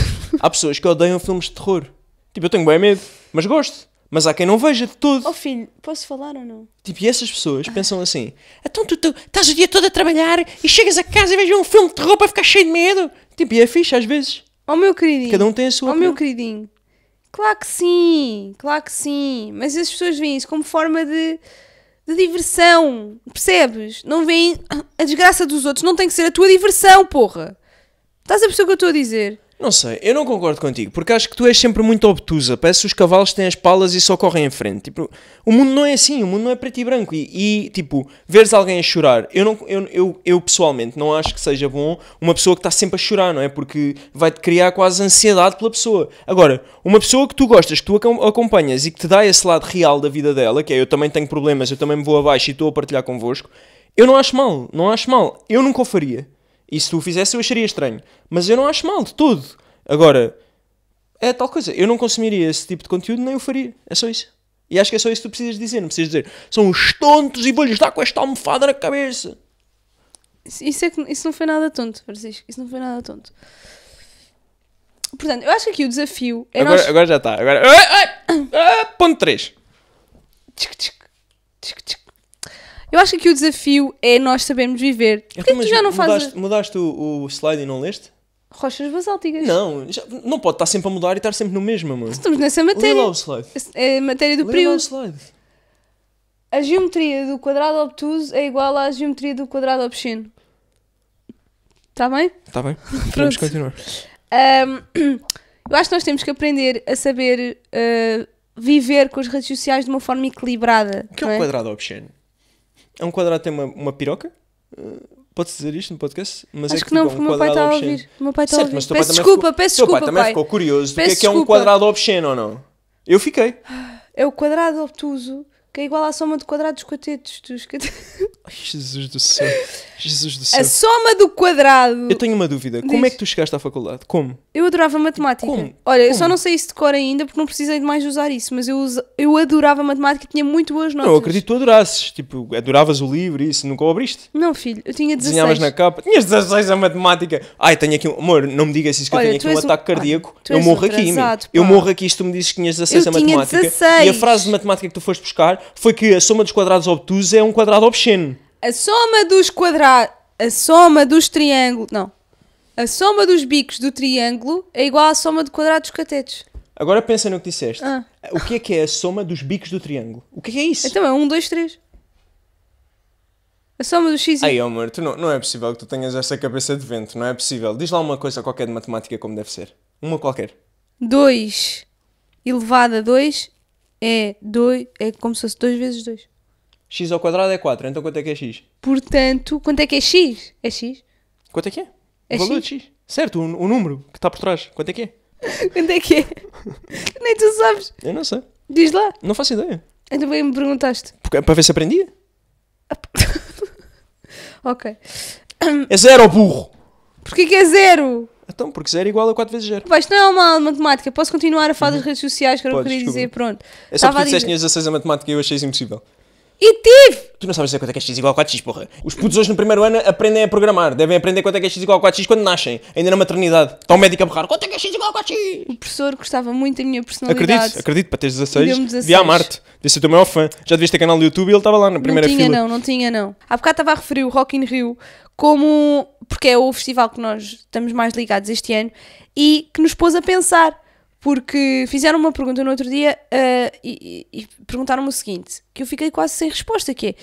há pessoas que odeiam filmes de terror. Tipo, eu tenho bem medo, mas gosto. Mas há quem não veja de todo. Oh filho, posso falar ou não? Tipo, e essas pessoas pensam ah. assim: então tu, tu estás o dia todo a trabalhar e chegas a casa e vejo um filme de terror para ficar cheio de medo. Tipo, e é fixe às vezes. Oh meu queridinho. Cada um tem a sua. Oh opinião. meu queridinho. Claro que sim, claro que sim. Mas as pessoas veem isso como forma de, de diversão. Percebes? Não veem a desgraça dos outros, não tem que ser a tua diversão, porra. Estás a perceber o que eu estou a dizer? Não sei, eu não concordo contigo, porque acho que tu és sempre muito obtusa. Parece que os cavalos têm as palas e só correm em frente. Tipo, o mundo não é assim, o mundo não é preto e branco. E, e tipo, veres alguém a chorar, eu, não, eu, eu, eu, pessoalmente não acho que seja bom uma pessoa que está sempre a chorar, não é? Porque vai-te criar quase ansiedade pela pessoa. Agora, uma pessoa que tu gostas, que tu acompanhas e que te dá esse lado real da vida dela, que é eu também tenho problemas, eu também me vou abaixo e estou a partilhar convosco, eu não acho mal, não acho mal. Eu nunca o faria. E se tu o fizesse, eu acharia estranho. Mas eu não acho mal de tudo Agora, é tal coisa. Eu não consumiria esse tipo de conteúdo, nem o faria. É só isso. E acho que é só isso que tu precisas dizer. Não precisas dizer são os tontos e vou-lhes dar com esta almofada na cabeça. Isso, é que, isso não foi nada tonto, Francisco. Isso não foi nada tonto. Portanto, eu acho que aqui o desafio é. Agora, nós... agora já está. Agora... ah, ponto 3. Tchic, tchic, tchic, tchic. Eu acho que aqui o desafio é nós sabermos viver. É Porquê então, que tu já não mudaste, fazes. Mudaste o, o slide e não leste? Rochas basálticas. Não, já, não pode estar sempre a mudar e estar sempre no mesmo, mano. Estamos nessa matéria. Lê lá o slide. É a eh, matéria do Lê período. Lá o slide. A geometria do quadrado obtuso é igual à geometria do quadrado obsceno. Está bem? Está bem. Vamos [laughs] continuar. Um, [clears throat] eu acho que nós temos que aprender a saber uh, viver com as redes sociais de uma forma equilibrada. O que é o é? quadrado obsceno? É um quadrado tem uma, uma piroca. Podes eh, Pode-se dizer isto no podcast? Mas é Acho é que, que tipo não, porque o meu pai está a ouvir. O meu pai está a ouvir. Certo, peço desculpa, ficou... peço desculpa. O pai também pai. ficou curioso peço do que é que é um quadrado obsceno ou não. Eu fiquei. É o quadrado obtuso que é igual à soma do quadrado dos catetos. Dos catetos. [laughs] Jesus do céu. Jesus do céu. A soma do quadrado. Eu tenho uma dúvida. Diz. Como é que tu chegaste à faculdade? Como? Eu adorava matemática. Como? Olha, Como? eu só não sei isso de cor ainda porque não precisei de mais usar isso, mas eu, uso... eu adorava matemática e tinha muito boas notas. Não, eu acredito que tu adorasses. Tipo, adoravas o livro e isso. Nunca o abriste? Não, filho. Eu tinha 16. Desenhavas na capa. Tinhas 16 a matemática. Ai, tenho aqui um... Amor, não me digas isso que Olha, eu tenho aqui um, um ataque cardíaco. Ai, eu morro um aqui, Eu morro aqui se tu me dizes que tinhas 16 eu a matemática. 16. E a frase de matemática que tu foste buscar foi que a soma dos quadrados obtusos é um quadrado obsceno. A soma dos quadrados. A soma dos triângulos. Não. A soma dos bicos do triângulo é igual à soma de quadrados dos catetos. Agora pensa no que disseste. Ah. O que é que é a soma dos bicos do triângulo? O que é, que é isso? Então é 1, 2, 3. A soma dos x e... Ai, amor, tu não, não é possível que tu tenhas essa cabeça de vento. Não é possível. Diz lá uma coisa qualquer de matemática como deve ser. Uma qualquer. 2 elevado a 2 é, dois, é como se fosse 2 vezes 2. x ao quadrado é 4, então quanto é que é x? Portanto, quanto é que é x? É x? Quanto é que é? é o valor x? de é x. Certo, o, o número que está por trás. Quanto é que é? [laughs] quanto é que é? [laughs] Nem tu sabes. Eu não sei. Diz lá. Não faço ideia. Ainda bem me perguntaste. Porque, é para ver se aprendia. [laughs] ok. É zero, burro! Porquê que é zero? Então, porque zero é igual a 4 vezes zero. Vais não é uma de matemática. Posso continuar a falar das uhum. redes sociais, que era o que eu Podes, queria dizer. Pronto. É só porque tu disseste que dizer. tinhas 16 a matemática e eu achei isso impossível. E tive! Tu não sabes dizer quanto é que é x igual a 4x, porra. Os putos hoje no primeiro ano aprendem a programar. Devem aprender quanto é que é x igual a 4x quando nascem. Ainda na maternidade. Está o médico a borrar. Quanto é que é x igual a 4x? O professor gostava muito da minha personalidade. Acredito, acredito. Para teres 16, 16. vi a Marte. Devia ser o teu maior fã. Já devias ter canal do YouTube e ele estava lá na primeira não tinha fila. não, não tinha não. Há bocado estava a referir o Rock in Rio como porque é o festival que nós estamos mais ligados este ano e que nos pôs a pensar porque fizeram uma pergunta no outro dia uh, e, e, e perguntaram-me o seguinte que eu fiquei quase sem resposta que é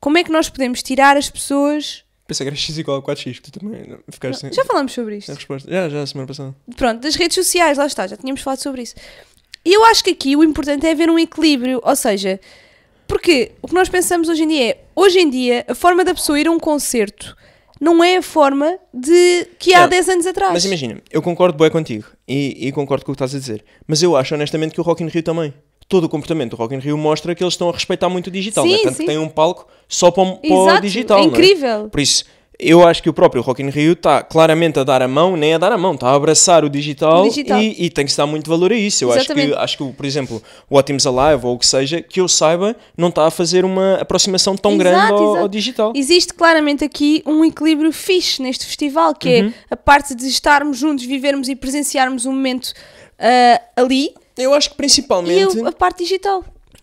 como é que nós podemos tirar as pessoas Pensei que era x igual a 4x, que tu também ficaste sem... Já falámos sobre isto. A resposta. Já, já, semana passada. Pronto, das redes sociais, lá está, já tínhamos falado sobre isso. E eu acho que aqui o importante é haver um equilíbrio, ou seja, porque o que nós pensamos hoje em dia é, hoje em dia, a forma da pessoa ir a um concerto não é a forma de que há não, é. 10 anos atrás. Mas imagina, eu concordo bem contigo e, e, concordo com o que estás a dizer, mas eu acho honestamente que o Rock in Rio também. Todo o comportamento do Rock in Rio mostra que eles estão a respeitar muito o digital, é? sim, né? tanto sim. que têm um palco só para, o, para Exato, o digital. É incrível. Né? Por isso, eu acho que o próprio Rock in Rio está claramente a dar a mão, nem a dar a mão, está a abraçar o digital, digital. E, e, tem que se dar muito valor a isso. Eu acho que, acho que, por exemplo, o Optimus Alive ou o que seja, que eu saiba, não está a fazer uma aproximação tão exato, grande ao, ao, digital. Existe claramente aqui um equilíbrio fixe neste festival, que é uhum. é a parte de estarmos juntos, vivermos e presenciarmos um momento uh, ali. Eu acho que principalmente. E a parte digital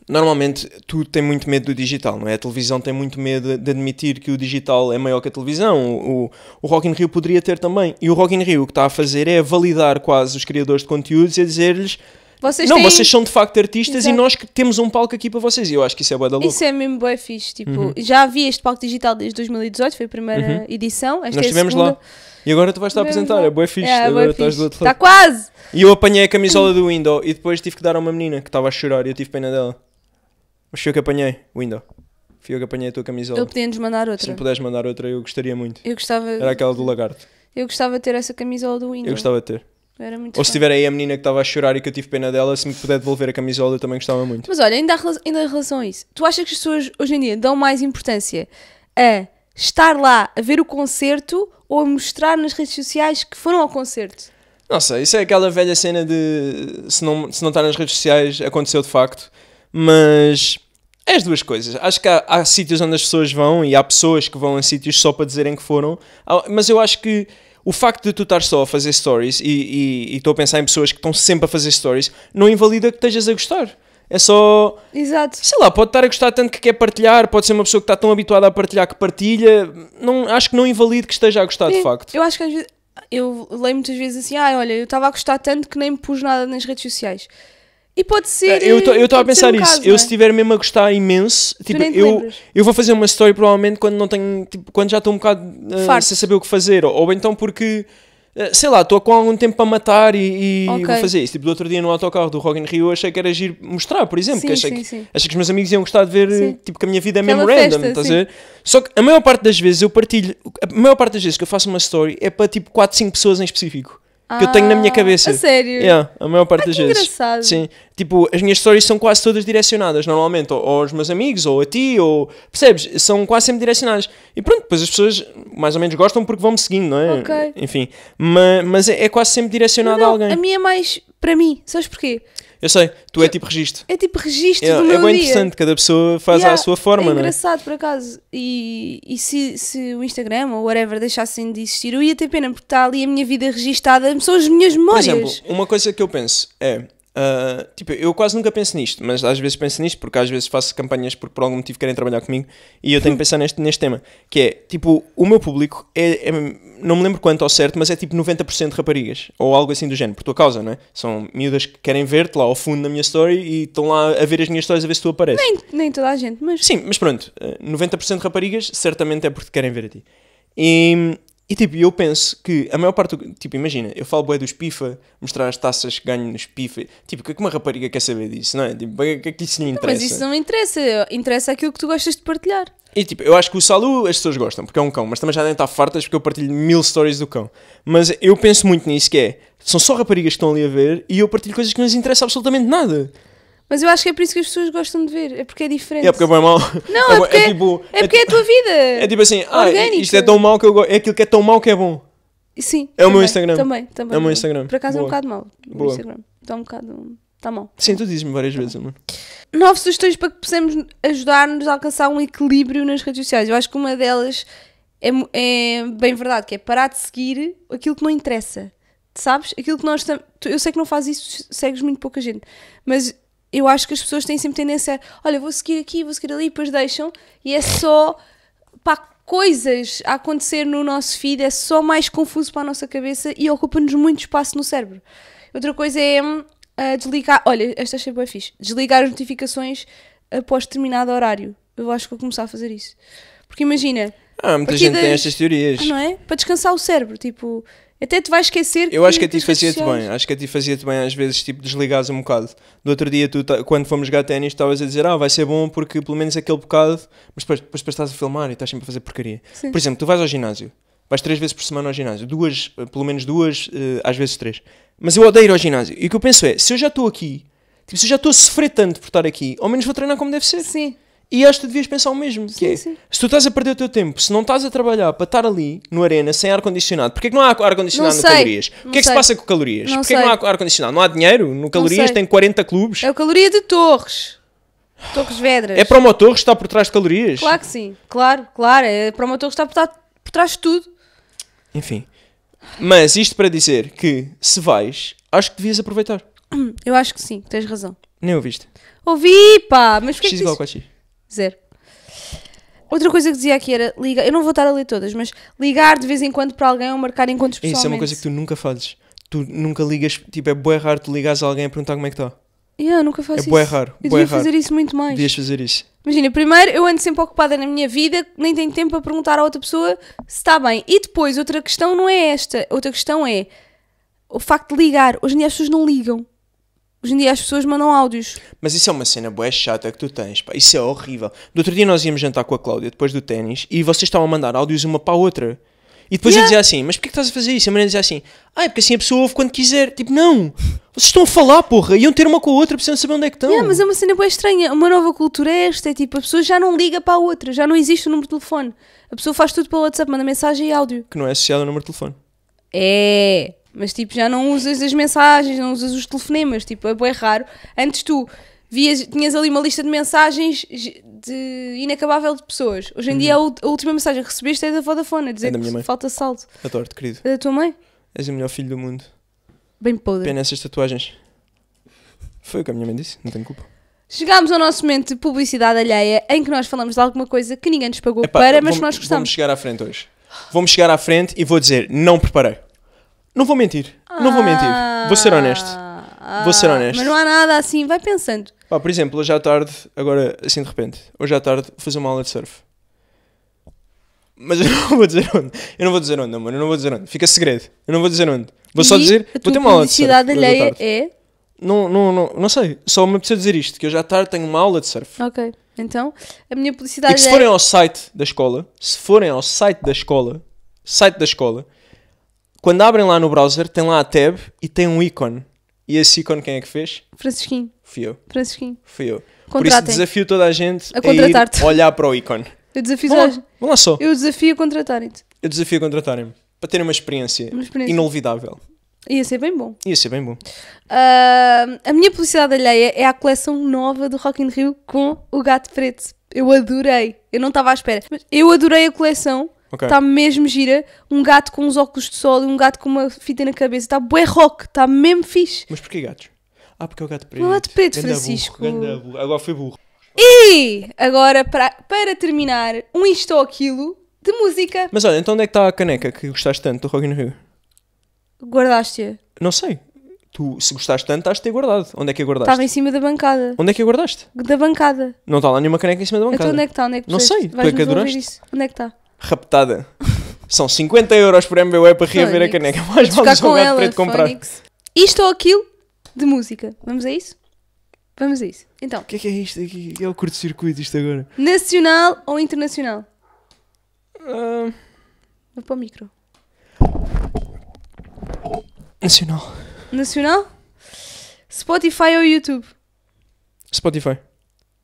normalmente tudo tem muito medo do digital, não é? A televisão tem muito medo de admitir que o digital é maior que a televisão. O, o Rock in Rio poderia ter também. E o Rock in Rio o que está a fazer é validar quase os criadores de conteúdos e a dizer-lhes vocês não, têm... vocês são de facto artistas Exato. e nós que temos um palco aqui para vocês. E eu acho que isso é boa da louca. Isso é mesmo boa fixe. Tipo, uhum. já havia este palco digital desde 2018, foi a primeira uhum. edição. Esta nós estivemos é lá. E agora tu vais estar a apresentar, é boa fixe. É, agora estás do outro lado. Está quase! E eu apanhei a camisola do Window e depois tive que dar a uma menina que estava a chorar e eu tive pena dela. Mas fui eu que apanhei, Window. Fui eu que apanhei a tua camisola. Eu podia-nos mandar outra. Se me puderes mandar outra, eu gostaria muito. Eu gostava. Era aquela do lagarto. Eu gostava de ter essa camisola do Window. Eu gostava de ter. Era muito Ou se tiver aí a menina que estava a chorar e que eu tive pena dela, se me puder devolver a camisola, eu também gostava muito. Mas olha, ainda, ainda em relação a isso, tu achas que as pessoas hoje em dia dão mais importância a estar lá a ver o concerto ou a mostrar nas redes sociais que foram ao concerto? Não sei, isso é aquela velha cena de se não, se não está nas redes sociais, aconteceu de facto. Mas é as duas coisas. Acho que há, há sítios onde as pessoas vão e há pessoas que vão a sítios só para dizerem que foram, mas eu acho que o facto de tu estar só a fazer stories e estou a pensar em pessoas que estão sempre a fazer stories não invalida que estejas a gostar. É só. Exato. Sei lá, pode estar a gostar tanto que quer partilhar, pode ser uma pessoa que está tão habituada a partilhar que partilha. Não, acho que não invalide que esteja a gostar, de facto. Eu acho que às vezes. Eu leio muitas vezes assim, ah, olha, eu estava a gostar tanto que nem me pus nada nas redes sociais. E pode ser. É, eu estava a pensar um isso. Caso, eu, é? se estiver mesmo a gostar imenso, tipo, eu, eu vou fazer uma story provavelmente quando não tenho. Tipo, quando já estou um bocado uh, sem saber o que fazer. Ou, ou então porque. Eh, sei lá, estou com algum tempo para matar e, e okay. vou fazer isso. Tipo, do outro dia no autocarro do Rock in Rio, achei que era agir mostrar, por exemplo. Sim, que achei, sim, que, sim. achei que os meus amigos iam gostar de ver tipo, que a minha vida é Aquela mesmo random. Só que a maior parte das vezes eu partilho. A maior parte das vezes que eu faço uma story é para tipo 4, 5 pessoas em específico que eu tenho na minha ah, cabeça. A sério? Yeah, a maior parte ah, das vezes. Engraçado. Sim. Tipo, as minhas stories são quase todas direcionadas, normalmente, ou, ou aos meus amigos, ou a ti, ou. Percebes? São quase sempre direcionadas. E pronto, depois as pessoas mais ou menos gostam porque vão-me seguindo, não é? Ok. Enfim. Mas, mas é, é quase sempre direcionado não, a alguém. A minha é mais para mim, sabes porquê? Eu sei, tu é tipo registro. É tipo registro é, do meu É bem interessante, cada pessoa faz yeah, à sua forma, é engraçado, não é? por acaso. E, e se, se o Instagram ou whatever deixassem de existir, eu ia ter pena, porque está ali a minha vida registada, são as minhas memórias. Por exemplo, uma coisa que eu penso é Uh, tipo, eu quase nunca penso nisto, mas às vezes penso nisto porque às vezes faço campanhas porque por algum motivo querem trabalhar comigo e eu tenho que [laughs] pensar neste, neste tema, que é tipo, o meu público é, é não me lembro quanto ao certo, mas é tipo 90% raparigas ou algo assim do género, por tua causa, não é? São miúdas que querem ver-te lá ao fundo da minha story e estão lá a ver as minhas stories a ver se tu apareces. Nem, nem toda a gente, mas. Sim, mas pronto, 90% ah, raparigas certamente é porque querem ver a ti. E e tipo, eu penso que a maior parte. Do, tipo, imagina, eu falo bué dos pifa, mostrar as taças que ganho nos pifa. Tipo, o que é que uma rapariga quer saber disso, não é? Tipo, o que é que isso lhe interessa? Não, mas isso não interessa, interessa aquilo que tu gostas de partilhar. E tipo, eu acho que o Salu as pessoas gostam, porque é um cão, mas também já devem estar fartas porque eu partilho mil stories do cão. Mas eu penso muito nisso, que é, são só raparigas que estão ali a ver e eu partilho coisas que não lhes interessa absolutamente nada. Mas eu acho que é por isso que as pessoas gostam de ver, é porque é diferente. É porque é bom e mal Não, é, é, é porque, é, tipo, é, é porque é a tua vida. É tipo assim, ah, é, isto é tão mau que eu gosto. É aquilo que é tão mau que é bom. Sim. É também, o meu Instagram. Também, também. É o meu Instagram. Por acaso Boa. é um bocado mau. O Instagram. Está um bocado. Está mal. Sim, tu dizes-me várias tá vezes, mano. Nove sugestões para que possamos ajudar-nos a alcançar um equilíbrio nas redes sociais. Eu acho que uma delas é, é bem verdade, que é parar de seguir aquilo que não interessa sabes? Aquilo que nós estamos. Eu sei que não fazes isso, segues muito pouca gente, mas eu acho que as pessoas têm sempre tendência a, olha, vou seguir aqui, vou seguir ali, e depois deixam, e é só pá, coisas a acontecer no nosso feed, é só mais confuso para a nossa cabeça e ocupa-nos muito espaço no cérebro. Outra coisa é uh, desligar, olha, esta achei bem fixe, desligar as notificações após determinado horário. Eu acho que vou começar a fazer isso. Porque imagina. Ah, muita gente das... tem estas teorias. Ah, não é? Para descansar o cérebro, tipo, até te vais esquecer Eu que acho que a ti fazia-te bem, acho que a ti fazia-te bem às vezes, tipo, desligares um bocado. Do outro dia, tu, quando fomos jogar ténis, estavas a dizer, ah, vai ser bom porque pelo menos aquele bocado, mas depois, depois estás a filmar e estás sempre a fazer porcaria. Sim. Por exemplo, tu vais ao ginásio, vais três vezes por semana ao ginásio, duas, eh, pelo menos duas, eh, às vezes três. Mas eu odeio ir ao ginásio. E o que eu penso é, se eu já estou aqui, tipo, se eu já estou a sofrer tanto por estar aqui, ao menos vou treinar como deve ser. Sim. E acho que devias pensar o mesmo. É, sim, é, sim. Se tu estás a perder o teu tempo, se não estás a trabalhar para estar ali no arena sem ar-condicionado, porque é que não há ar-condicionado no calorias? O que é que se passa com calorias? Porquê porque que não há ar-condicionado? Não há dinheiro? No calorias tem 40 clubes. É o caloria de Torres. Torres Vedras. É promotor que está por trás de calorias? Claro que sim. Claro, claro. É promotor que está por, por trás de tudo. Enfim. Mas isto para dizer que se vais, acho que devias aproveitar. Eu acho que sim, tens razão. Nem ouviste. Ouvi, pá, mas porquê X que. X igual 4x. Zero. Outra coisa que dizia aqui era ligar, eu não vou estar a ler todas, mas ligar de vez em quando para alguém ou marcar encontros pessoalmente. Isso é uma coisa que tu nunca fazes. Tu nunca ligas, tipo, é bué raro tu ligares a alguém a perguntar como é que está. Yeah, nunca faço é isso. Bué raro, eu devia fazer isso muito mais. Devias fazer isso. Imagina, primeiro eu ando sempre ocupada na minha vida, nem tenho tempo para perguntar a outra pessoa se está bem. E depois, outra questão não é esta, outra questão é o facto de ligar. Hoje em dia as pessoas não ligam. Hoje em dia as pessoas mandam áudios. Mas isso é uma cena boé chata que tu tens, pá. Isso é horrível. Do outro dia nós íamos jantar com a Cláudia depois do ténis e vocês estavam a mandar áudios uma para a outra. E depois yeah. eu dizia assim, mas porquê que estás a fazer isso? A Mariana dizia assim, ah, é porque assim a pessoa ouve quando quiser. Tipo, não! Vocês estão a falar, porra! Iam ter uma com a outra para saber onde é que estão. Yeah, mas é uma cena bem estranha. Uma nova cultura é esta. É tipo, a pessoa já não liga para a outra. Já não existe o número de telefone. A pessoa faz tudo pelo WhatsApp, manda mensagem e áudio. Que não é associado ao número de telefone. É... Mas tipo, já não usas as mensagens, não usas os telefonemas, tipo, é bem raro. Antes tu vias, tinhas ali uma lista de mensagens de inacabável de pessoas. Hoje em uhum. dia a, última mensagem que recebeste é da Vodafone, a dizer é que falta salto. Adoro-te, querido. É da tua mãe? És o melhor filho do mundo. Bem podre. Pena essas tatuagens. Foi o que a minha mãe disse, não tenho culpa. Chegámos ao nosso momento de publicidade alheia em que nós falamos de alguma coisa que ninguém nos pagou Epá, para, mas que nós gostamos. Vamos chegar à frente hoje. Vamos chegar à frente e vou dizer, não preparei. Não vou mentir. Não vou mentir. Vou ser honesto. Ah, Vou ser ah, honesto. Mas não há nada assim, vai pensando. Pá, por exemplo, hoje à tarde, agora assim de repente, hoje à tarde vou fazer uma aula de surf. Mas eu [laughs] não vou dizer onde. Eu não vou dizer onde, mano. Eu não vou dizer onde. Fica segredo. Eu não vou dizer onde. Vou só dizer. a Vou ter uma aula de surf. publicidade alheia é. Não, não, não, não sei. Só me preciso dizer isto: que hoje à tarde tenho uma aula de surf. Ok. Então, a minha E publicidade que se forem é. ao site da escola, se forem ao site da escola, site da escola, quando abrem lá no browser, tem lá a tab e tem um ícone. E esse ícone quem é que fez? Francisquinho. Fui eu. Francisquinho. Fui eu. Por isso desafio toda a gente a, a olhar para o ícone. Eu desafio vão lá, vão lá só. Eu desafio a contratarem-te. Eu desafio a contratarem-me. Para terem uma experiência, uma experiência inolvidável. Ia ser bem bom. Ia ser bem bom. Uh, a minha publicidade alheia é a coleção nova do Rock in Rio com o Gato Preto. Eu adorei. Eu não estava à espera. Mas eu adorei a coleção. Okay. Está mesmo gira. Um gato com uns óculos de sol e um gato com uma fita na cabeça. Está bué rock, está mesmo fixe. Mas porquê gatos? Ah, porque é o gato preto. O gato é preto, ganda Francisco. Burro, burro. Agora foi burro. E agora, para, para terminar, um isto ou aquilo de música. Mas olha, então onde é que está a caneca que gostaste tanto do Rock in Rio? Guardaste-a? Não sei. Tu, se gostaste tanto, estás-te a guardado. Onde é que a guardaste? Estava em cima da bancada. Onde é que a guardaste? Da bancada. Não está lá nenhuma caneca em cima da então bancada. Então onde é que está? Onde é que Não sei. Tu é que adoraste? Isso. Onde é que está? raptada. São 50 euros por MBWay para reaver a caneca. Mais vale jogar gato preto comprar. Isto ou aquilo de música. Vamos a isso? Vamos a isso. Então. O que é que é isto aqui? É, é o curto-circuito isto agora. Nacional ou internacional? Uh... Vou para o micro. Nacional. Nacional? Spotify ou YouTube? Spotify.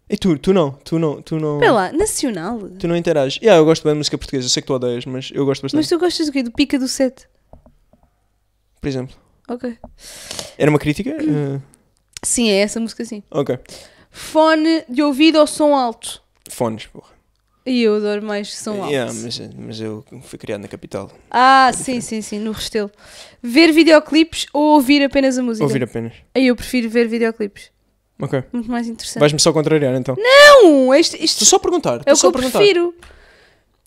E tu, tu não, tu não, tu não. Pera lá, nacional. Tu não interages. Yeah, eu gosto bem de música portuguesa, eu sei que tu odeias, mas eu gosto bastante. Mas tu gostas do quê? Do pica do sete? Por exemplo. Ok. Era uma crítica? Uh... [clears throat] Sim, é essa música sim. Ok. Fone de ouvido ou som alto? Fones, porra. E eu adoro mais som alto. Yeah, mas, mas eu fui criado na capital. Ah, é sim, sim, sim, no Restelo. Ver videoclipes ou ouvir apenas a música? Ouvir apenas. Aí Eu prefiro ver videoclipes. Ok. Muito mais interessante. Vais-me só contrariar então. Não! Estou isto só a perguntar. É o que eu perguntar. prefiro.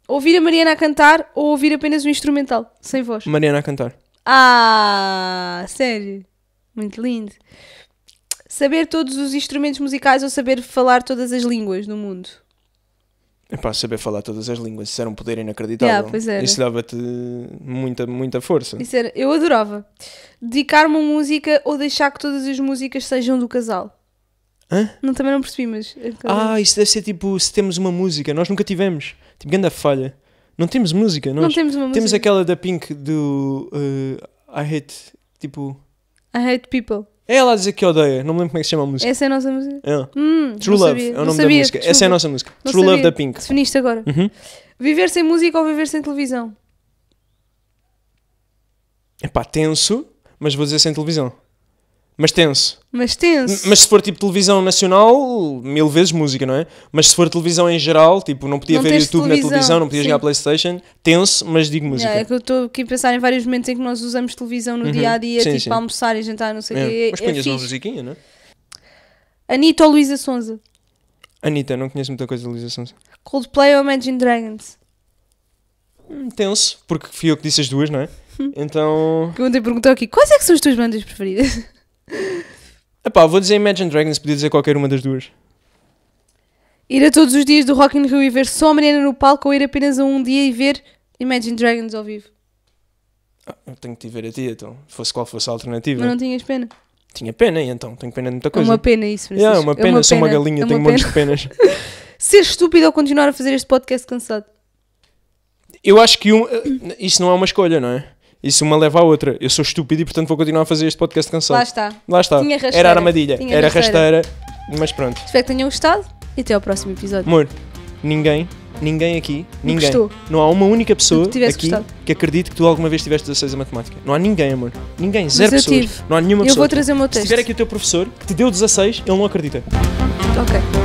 Ouvir a Mariana a cantar ou ouvir apenas um instrumental, sem voz. Mariana a cantar. Ah, sério. Muito lindo. Saber todos os instrumentos musicais ou saber falar todas as línguas do mundo. É pá, saber falar todas as línguas, isso era um poder inacreditável. Yeah, pois era. Isso dava-te muita, muita força. Isso era, eu adorava. Dedicar-me a música ou deixar que todas as músicas sejam do casal. Hã? Não, também não percebi, mas. Então- ah, isso deve ser tipo se temos uma música. Nós nunca tivemos. Tipo, grande falha. Não temos música, nós. Não temos uma Temos aquela da Pink do uh, I Hate. Tipo. I Hate People. É ela a dizer que odeia. Não me lembro como é que se chama a música. Essa é a nossa música. É. Hum, True Love sabia. é o nome sabia, da música. Desculpa. Essa é a nossa música. Não True sabia. Love da Pink. Definiste agora. Uhum. Viver sem música ou viver sem televisão? É pá, tenso, mas vou dizer sem televisão mas tenso. Mas tenso. Mas se for tipo televisão nacional, mil vezes música, não é? Mas se for televisão em geral, tipo, não podia não ver YouTube televisão, na televisão, não podia sim. jogar Playstation, tenso, mas digo música. É, é que eu estou aqui a pensar em vários momentos em que nós usamos televisão no uhum. dia a dia, sim, tipo, almoçar e jantar, não sei o é. quê. Mas é ponhas é uma musiquinha, não é? Anitta ou Luísa Sonza? Anitta, não conheço muita coisa de Luísa Sonza. Coldplay ou Imagine Dragons? Hum, tenso, porque fui eu que disse as duas, não é? Hum. Então. Que ontem perguntou aqui: quais é que são as tuas bandas preferidas? Epá, vou dizer Imagine Dragons, podia dizer qualquer uma das duas. Ir a todos os dias do Rock in Rio e ver só a Mariana no palco ou ir apenas a um dia e ver Imagine Dragons ao vivo? Ah, eu tenho que te ver a ti, então. Fosse qual fosse a alternativa. Mas não tinhas pena? Tinha pena, e então? Tenho pena de muita coisa. É uma pena isso, Francisco. É, uma é pena, é uma sou uma galinha, é uma tenho pena. um monte de penas. [laughs] [laughs] Ser estúpido ou continuar a fazer este podcast cansado? Eu acho que um, eh, isso não é uma escolha, não é? Isso uma leva à outra. Eu sou estúpido e portanto vou continuar a fazer este podcast cansado. Lá está. Lá está. Tinha rasteira. Era armadilha. Tinha Era rasteira. rasteira. Mas pronto. Espero que tenham gostado e até ao próximo episódio. Amor, ninguém, ninguém aqui, ninguém. Gostou. Não há uma única pessoa aqui gostado. que acredite que tu alguma vez tiveste 16 a matemática. Não há ninguém, amor. Ninguém, zero pessoas. Não há nenhuma eu pessoa. Eu vou trazer o meu texto. Se tiver aqui o teu professor que te deu 16, ele não acredita. Ok.